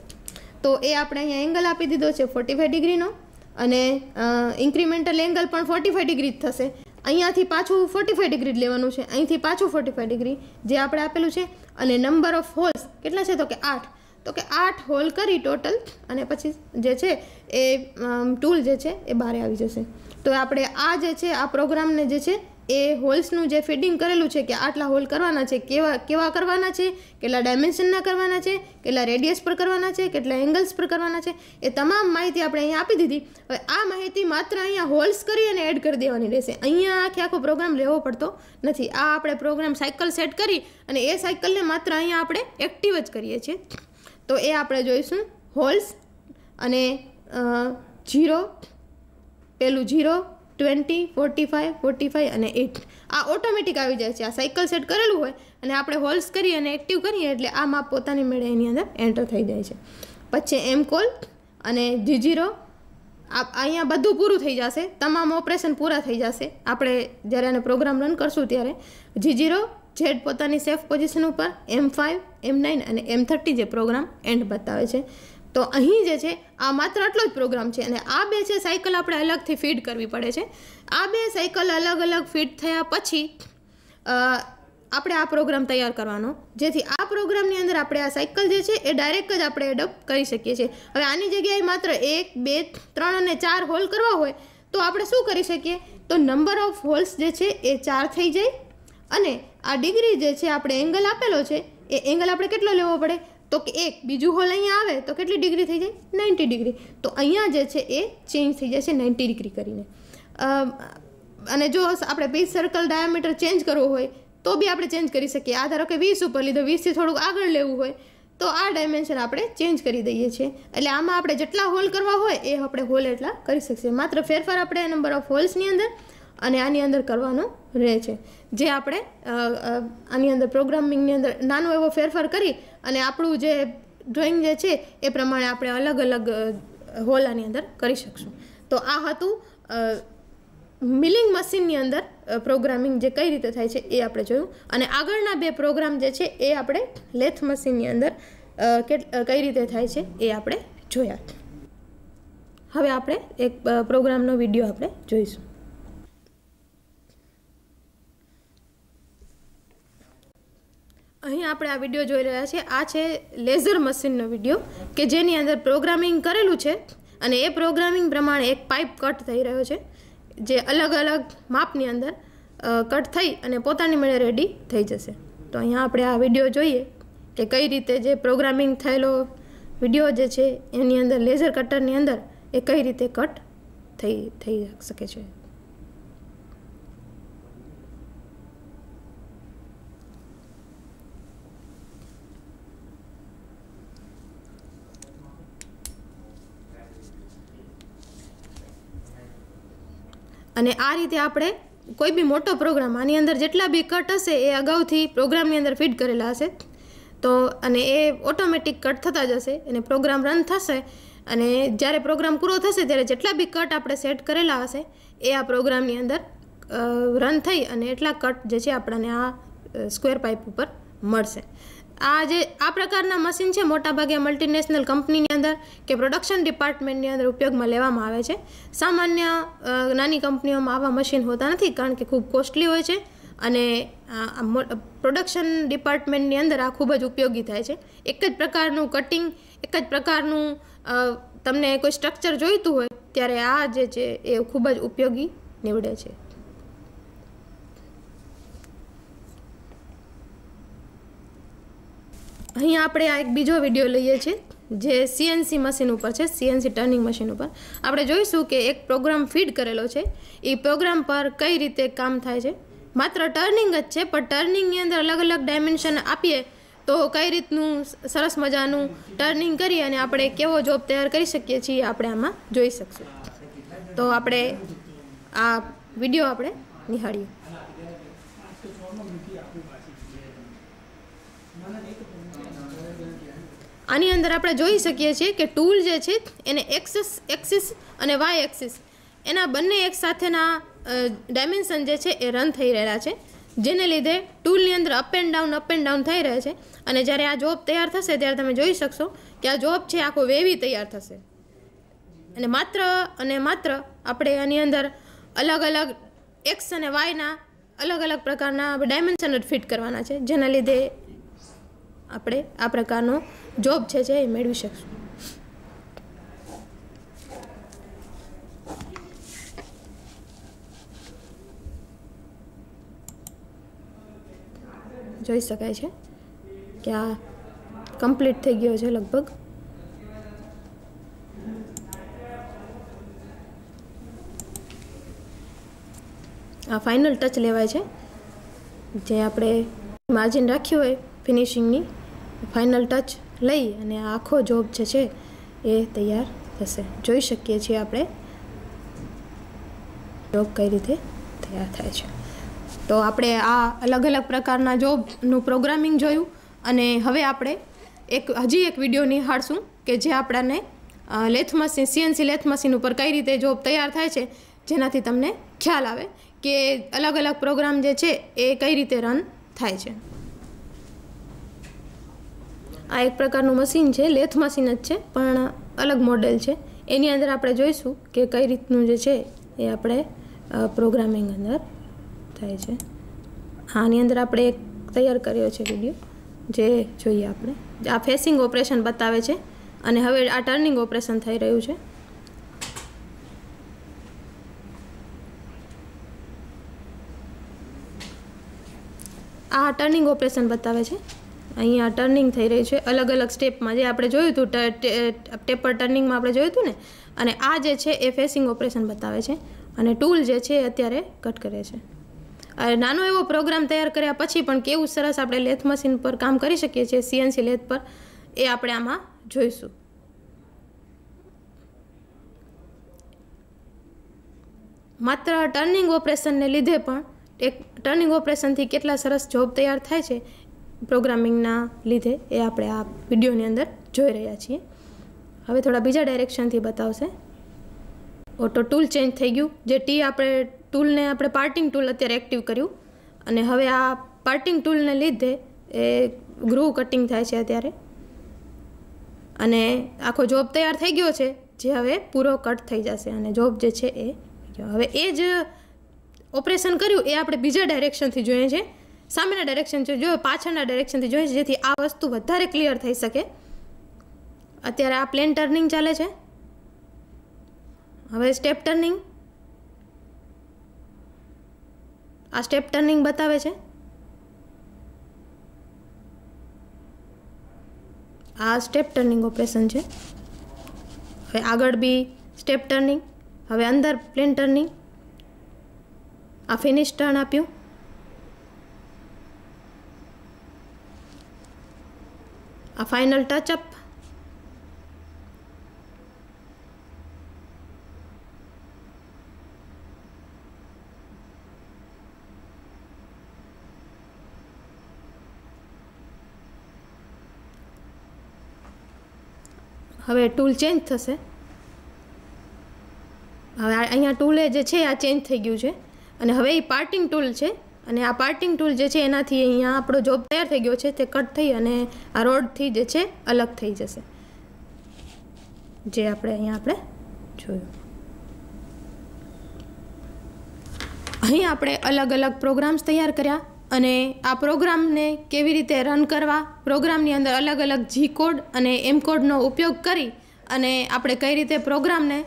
[SPEAKER 1] તો એ આપણે અહીંયા એંગલ આપી દીધો છે ફોર્ટી ફાઇવ ડિગ્રીનો અને ઇન્ક્રીમેન્ટલ એંગલ પણ ફોર્ટી ફાઇવ ડિગ્રી જ થશે અહીંયાથી પાછું ફોર્ટી ફાઇવ ડિગ્રી લેવાનું છે અહીંથી પાછું ફોર્ટી ફાઇવ ડિગ્રી જે આપણે આપેલું છે અને નંબર ઓફ હોલ્સ કેટલા છે તો કે આઠ તો કે આઠ હોલ કરી ટોટલ અને પછી જે છે એ ટૂલ જે છે એ બહાર આવી જશે તો આપણે આ જે છે આ પ્રોગ્રામને જે છે એ હોલ્સનું જે ફિટિંગ કરેલું છે કે આટલા હોલ કરવાના છે કેવા કેવા કરવાના છે કેટલા ડાયમેન્શનના કરવાના છે કેટલા રેડિયસ પર કરવાના છે કેટલા એંગલ્સ પર કરવાના છે એ તમામ માહિતી આપણે અહીંયા આપી દીધી હવે આ માહિતી માત્ર અહીંયા હોલ્સ કરી અને એડ કરી દેવાની રહેશે અહીંયા આખે આખો પ્રોગ્રામ લેવો પડતો નથી આ આપણે પ્રોગ્રામ સાયકલ સેટ કરી અને એ સાયકલને માત્ર અહીંયા આપણે એક્ટિવ જ કરીએ છીએ તો એ આપણે જોઈશું હોલ્સ અને જીરો પેલું zero twenty forty five forty five અને એટ આ ઓટોમેટિક આવી જાય છે આ સાયકલ સેટ કરેલું હોય અને આપણે હોલ્સ કરી અને એક્ટિવ કરીએ એટલે આ માપ પોતાની મેળે એની અંદર એન્ટર થઈ જાય છે પછી એમ કોલ અને જીજીરો અહીંયા બધું પૂરું થઈ જશે તમામ ઓપરેશન પૂરા થઈ જશે આપણે જ્યારે આને પ્રોગ્રામ રન કરશું ત્યારે જીજીરો જેડ પોતાની સેફ પોઝિશન ઉપર એમ ફાઇવ એમ નાઇન અને એમ થર્ટી જે પ્રોગ્રામ એન્ડ બતાવે છે તો અહીં જે છે આ માત્ર આટલો જ પ્રોગ્રામ છે અને આ બે છે સાયકલ આપણે અલગથી ફીડ કરવી પડે છે આ બે સાયકલ અલગ અલગ ફીડ થયા પછી આપણે આ પ્રોગ્રામ તૈયાર કરવાનો જેથી આ પ્રોગ્રામની અંદર આપણે આ સાયકલ જે છે એ ડાયરેક્ટ જ આપણે એડપ્ટ કરી શકીએ છીએ હવે આની જગ્યાએ માત્ર એક બે ત્રણ અને ચાર હોલ કરવા હોય તો આપણે શું કરી શકીએ તો નંબર ઓફ હોલ્સ જે છે એ ચાર થઈ જાય અને આ ડિગ્રી જે છે આપણે એંગલ આપેલો છે એ એંગલ આપણે કેટલો લેવો પડે તો કે એક બીજું હોલ અહીંયા આવે તો કેટલી ડિગ્રી થઈ જાય નાઇન્ટી ડિગ્રી તો અહીંયા જે છે એ ચેન્જ થઈ જાય છે નાઇન્ટી ડિગ્રી કરીને અને જો આપણે પીસ સર્કલ ડાયામીટર ચેન્જ કરવો હોય તો બી આપણે ચેન્જ કરી શકીએ આ ધારો કે વીસ ઉપર લીધો વીસથી થોડુંક આગળ લેવું હોય તો આ ડાયમેન્શન આપણે ચેન્જ કરી દઈએ છીએ એટલે આમાં આપણે જેટલા હોલ કરવા હોય એ આપણે હોલ એટલા કરી શકીએ માત્ર ફેરફાર આપણે નંબર ઓફ હોલ્સની અંદર અને આની અંદર કરવાનો રહે છે જે આપણે આની અંદર પ્રોગ્રામિંગની અંદર નાનો એવો ફેરફાર કરી અને આપણું જે ડ્રોઈંગ જે છે એ પ્રમાણે આપણે અલગ અલગ હોલ આની અંદર કરી શકશું તો આ હતું મિલિંગ મશીનની અંદર પ્રોગ્રામિંગ જે કઈ રીતે થાય છે એ આપણે જોયું અને આગળના બે પ્રોગ્રામ જે છે એ આપણે લેથ મશીનની અંદર કઈ રીતે થાય છે એ આપણે જોયા હવે આપણે એક પ્રોગ્રામનો વિડીયો આપણે જોઈશું અહીં આપણે આ વિડીયો જોઈ રહ્યા છીએ આ છે લેઝર મશીનનો વિડીયો કે જેની અંદર પ્રોગ્રામિંગ કરેલું છે અને એ પ્રોગ્રામિંગ પ્રમાણે એક પાઇપ કટ થઈ રહ્યો છે જે અલગ અલગ માપની અંદર કટ થઈ અને પોતાની મેળે રેડી થઈ જશે તો અહીંયા આપણે આ વિડીયો જોઈએ કે કઈ રીતે જે પ્રોગ્રામિંગ થયેલો વિડીયો જે છે એની અંદર લેઝર કટરની અંદર એ કઈ રીતે કટ થઈ થઈ શકે છે અને આ રીતે આપણે કોઈ બી મોટો પ્રોગ્રામ આની અંદર જેટલા બી કટ હશે એ અગાઉથી પ્રોગ્રામની અંદર ફીડ કરેલા હશે તો અને એ ઓટોમેટિક કટ થતા જશે અને પ્રોગ્રામ રન થશે અને જ્યારે પ્રોગ્રામ પૂરો થશે ત્યારે જેટલા બી કટ આપણે સેટ કરેલા હશે એ આ પ્રોગ્રામની અંદર રન થઈ અને એટલા કટ જે છે આપણને આ સ્ક્વેર પાઇપ ઉપર મળશે આ જે આ પ્રકારના મશીન છે મોટાભાગે મલ્ટીનેશનલ કંપનીની અંદર કે પ્રોડક્શન ડિપાર્ટમેન્ટની અંદર ઉપયોગમાં લેવામાં આવે છે સામાન્ય નાની કંપનીઓમાં આવા મશીન હોતા નથી કારણ કે ખૂબ કોસ્ટલી હોય છે અને પ્રોડક્શન ડિપાર્ટમેન્ટની અંદર આ ખૂબ જ ઉપયોગી થાય છે એક જ પ્રકારનું કટિંગ એક જ પ્રકારનું તમને કોઈ સ્ટ્રક્ચર જોઈતું હોય ત્યારે આ જે છે એ ખૂબ જ ઉપયોગી નીવડે છે અહીં આપણે આ એક બીજો વિડીયો લઈએ છીએ જે સીએનસી મશીન ઉપર છે સીએનસી ટર્નિંગ મશીન ઉપર આપણે જોઈશું કે એક પ્રોગ્રામ ફીડ કરેલો છે એ પ્રોગ્રામ પર કઈ રીતે કામ થાય છે માત્ર ટર્નિંગ જ છે પણ ટર્નિંગની અંદર અલગ અલગ ડાયમેન્શન આપીએ તો કઈ રીતનું સરસ મજાનું ટર્નિંગ કરી અને આપણે કેવો જોબ તૈયાર કરી શકીએ છીએ આપણે આમાં જોઈ શકશું તો આપણે આ વિડીયો આપણે નિહાળીએ આની અંદર આપણે જોઈ શકીએ છીએ કે ટૂલ જે છે એને એક્સિસ એક્સિસ અને વાય એક્સિસ એના બંને એક સાથેના ડાયમેન્શન જે છે એ રન થઈ રહેલા છે જેને લીધે ટૂલની અંદર up and down up and down થઈ રહે છે અને જ્યારે આ જોબ તૈયાર થશે ત્યારે તમે જોઈ શકશો કે આ જોબ છે આખો વેવી તૈયાર થશે અને માત્ર અને માત્ર આપણે આની અંદર અલગ અલગ એક્સ અને વાયના અલગ અલગ પ્રકારના ડાયમેન્શન જ ફિટ કરવાના છે જેના લીધે આપણે આ પ્રકારનો જોબ છે જે એ મેળવી શકશું જોઈ શકાય છે કે આ કમ્પ્લીટ થઈ ગયો છે લગભગ આ ફાઇનલ ટચ લેવાય છે જે આપણે માર્જિન રાખ્યું હોય ફિનિશિંગની ફાઇનલ ટચ લઈ અને આખો જોબ જે છે એ તૈયાર થશે જોઈ શકીએ છીએ આપણે જોબ કઈ રીતે તૈયાર થાય છે તો આપણે આ અલગ અલગ પ્રકારના જોબનું પ્રોગ્રામિંગ જોયું અને હવે આપણે એક હજી એક વિડીયો નિહાળશું કે જે આપણાને lathe machine CNC lathe machine ઉપર કઈ રીતે જોબ તૈયાર થાય છે જેનાથી તમને ખ્યાલ આવે કે અલગ અલગ પ્રોગ્રામ જે છે એ કઈ રીતે રન થાય છે આ એક પ્રકારનું મશીન છે લેથ મશીન જ છે પણ અલગ મોડેલ છે એની અંદર આપણે જોઈશું કે કઈ રીતનું જે છે એ આપણે પ્રોગ્રામિંગ અંદર થાય છે આની અંદર આપણે એક તૈયાર કર્યો છે વિડીયો જે જોઈએ આપણે આ ફેસિંગ ઓપરેશન બતાવે છે અને હવે આ ટર્નિંગ ઓપરેશન થઈ રહ્યું છે આ ટર્નિંગ ઓપરેશન બતાવે છે અહીંયા ટર્નિંગ થઈ રહી છે અલગ અલગ સ્ટેપમાં જે આપણે જોયું હતું ટેપર ટર્નિંગમાં આપણે જોયું હતું ને અને આ જે છે એ ફેસિંગ ઓપરેશન બતાવે છે અને ટૂલ જે છે અત્યારે કટ કરે છે નાનો એવો પ્રોગ્રામ તૈયાર કર્યા પછી પણ કેવું સરસ આપણે લેથ મશીન પર કામ કરી શકીએ છીએ સીએનસી લેથ પર એ આપણે આમાં જોઈશું માત્ર ટર્નિંગ ઓપરેશનને લીધે પણ એક ટર્નિંગ ઓપરેશનથી કેટલા સરસ જોબ તૈયાર થાય છે પ્રોગ્રામિંગના લીધે એ આપણે આ વિડીયોની અંદર જોઈ રહ્યા છીએ હવે થોડા બીજા ડાયરેક્શનથી બતાવશે ઓટો ટૂલ ચેન્જ થઈ ગયું જે ટી આપણે ટૂલને આપણે પાર્ટિંગ ટૂલ અત્યારે એક્ટિવ કર્યું અને હવે આ પાર્ટિંગ ટૂલને લીધે એ ગ્રુવ કટિંગ થાય છે અત્યારે અને આખો જોબ તૈયાર થઈ ગયો છે જે હવે પૂરો કટ થઈ જશે અને જોબ જે છે એ હવે એ જ ઓપરેશન કર્યું એ આપણે બીજા ડાયરેક્શનથી જોઈએ છીએ સામેના ડાયરેક્શનથી જો પાછળના ડાયરેક્શનથી જોઈએ જેથી આ વસ્તુ વધારે ક્લિયર થઈ શકે અત્યારે આ પ્લેન ટર્નિંગ ચાલે છે હવે સ્ટેપ ટર્નિંગ આ સ્ટેપ ટર્નિંગ બતાવે છે આ સ્ટેપ ટર્નિંગ ઓપરેશન છે હવે આગળ બી સ્ટેપ ટર્નિંગ હવે અંદર પ્લેન ટર્નિંગ આ ફિનિશ ટર્ન આપ્યું a final touch up હવે ટૂલ ચેન્જ થશે હવે અહીંયા ટૂલે જે છે આ ચેન્જ થઈ ગયું છે અને હવે એ પાર્ટિંગ ટૂલ છે અને આ પાર્ટિંગ ટૂલ જે છે એનાથી અહીંયા આપણો જોબ તૈયાર થઈ ગયો છે તે કટ થઈ અને આ રોડથી જે છે અલગ થઈ જશે જે આપણે અહીંયા આપણે જોયું અહીં આપણે અલગ અલગ પ્રોગ્રામ્સ તૈયાર કર્યા અને આ પ્રોગ્રામને કેવી રીતે રન કરવા પ્રોગ્રામની અંદર અલગ અલગ જી કોડ અને એમ કોડનો ઉપયોગ કરી અને આપણે કઈ રીતે પ્રોગ્રામને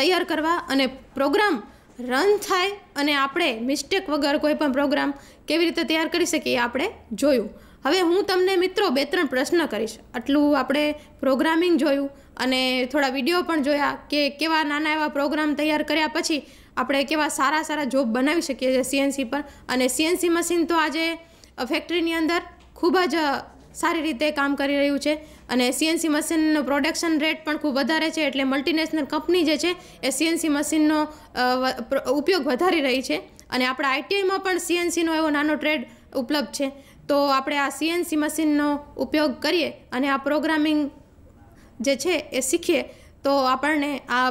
[SPEAKER 1] તૈયાર કરવા અને પ્રોગ્રામ રન થાય અને આપણે મિસ્ટેક વગર કોઈ પણ પ્રોગ્રામ કેવી રીતે તૈયાર કરી શકીએ આપણે જોયું હવે હું તમને મિત્રો બે ત્રણ પ્રશ્ન કરીશ આટલું આપણે પ્રોગ્રામિંગ જોયું અને થોડા વિડીયો પણ જોયા કે કેવા નાના એવા પ્રોગ્રામ તૈયાર કર્યા પછી આપણે કેવા સારા સારા જોબ બનાવી શકીએ છીએ સીએનસી પર અને સીએનસી મશીન તો આજે ફેક્ટરીની અંદર ખૂબ જ સારી રીતે કામ કરી રહ્યું છે અને સીએનસી મશીનનો પ્રોડક્શન રેટ પણ ખૂબ વધારે છે એટલે મલ્ટીનેશનલ કંપની જે છે એ સીએનસી મશીનનો ઉપયોગ વધારી રહી છે અને આપણા આઈટીઆઈમાં પણ સીએનસીનો એવો નાનો ટ્રેડ ઉપલબ્ધ છે તો આપણે આ સીએનસી મશીનનો ઉપયોગ કરીએ અને આ પ્રોગ્રામિંગ જે છે એ શીખીએ તો આપણને આ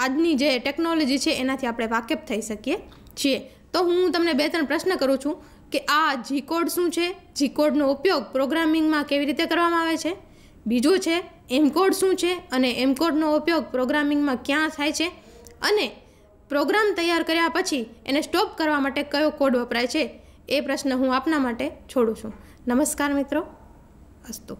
[SPEAKER 1] આજની જે ટેકનોલોજી છે એનાથી આપણે વાકેફ થઈ શકીએ છીએ તો હું તમને બે ત્રણ પ્રશ્ન કરું છું કે આ જી કોડ શું છે જી કોડનો ઉપયોગ પ્રોગ્રામિંગમાં કેવી રીતે કરવામાં આવે છે બીજું છે એમ કોડ શું છે અને એમ કોડનો ઉપયોગ પ્રોગ્રામિંગમાં ક્યાં થાય છે અને પ્રોગ્રામ તૈયાર કર્યા પછી એને સ્ટોપ કરવા માટે કયો કોડ વપરાય છે એ પ્રશ્ન હું આપના માટે છોડું છું નમસ્કાર મિત્રો અસ્તુ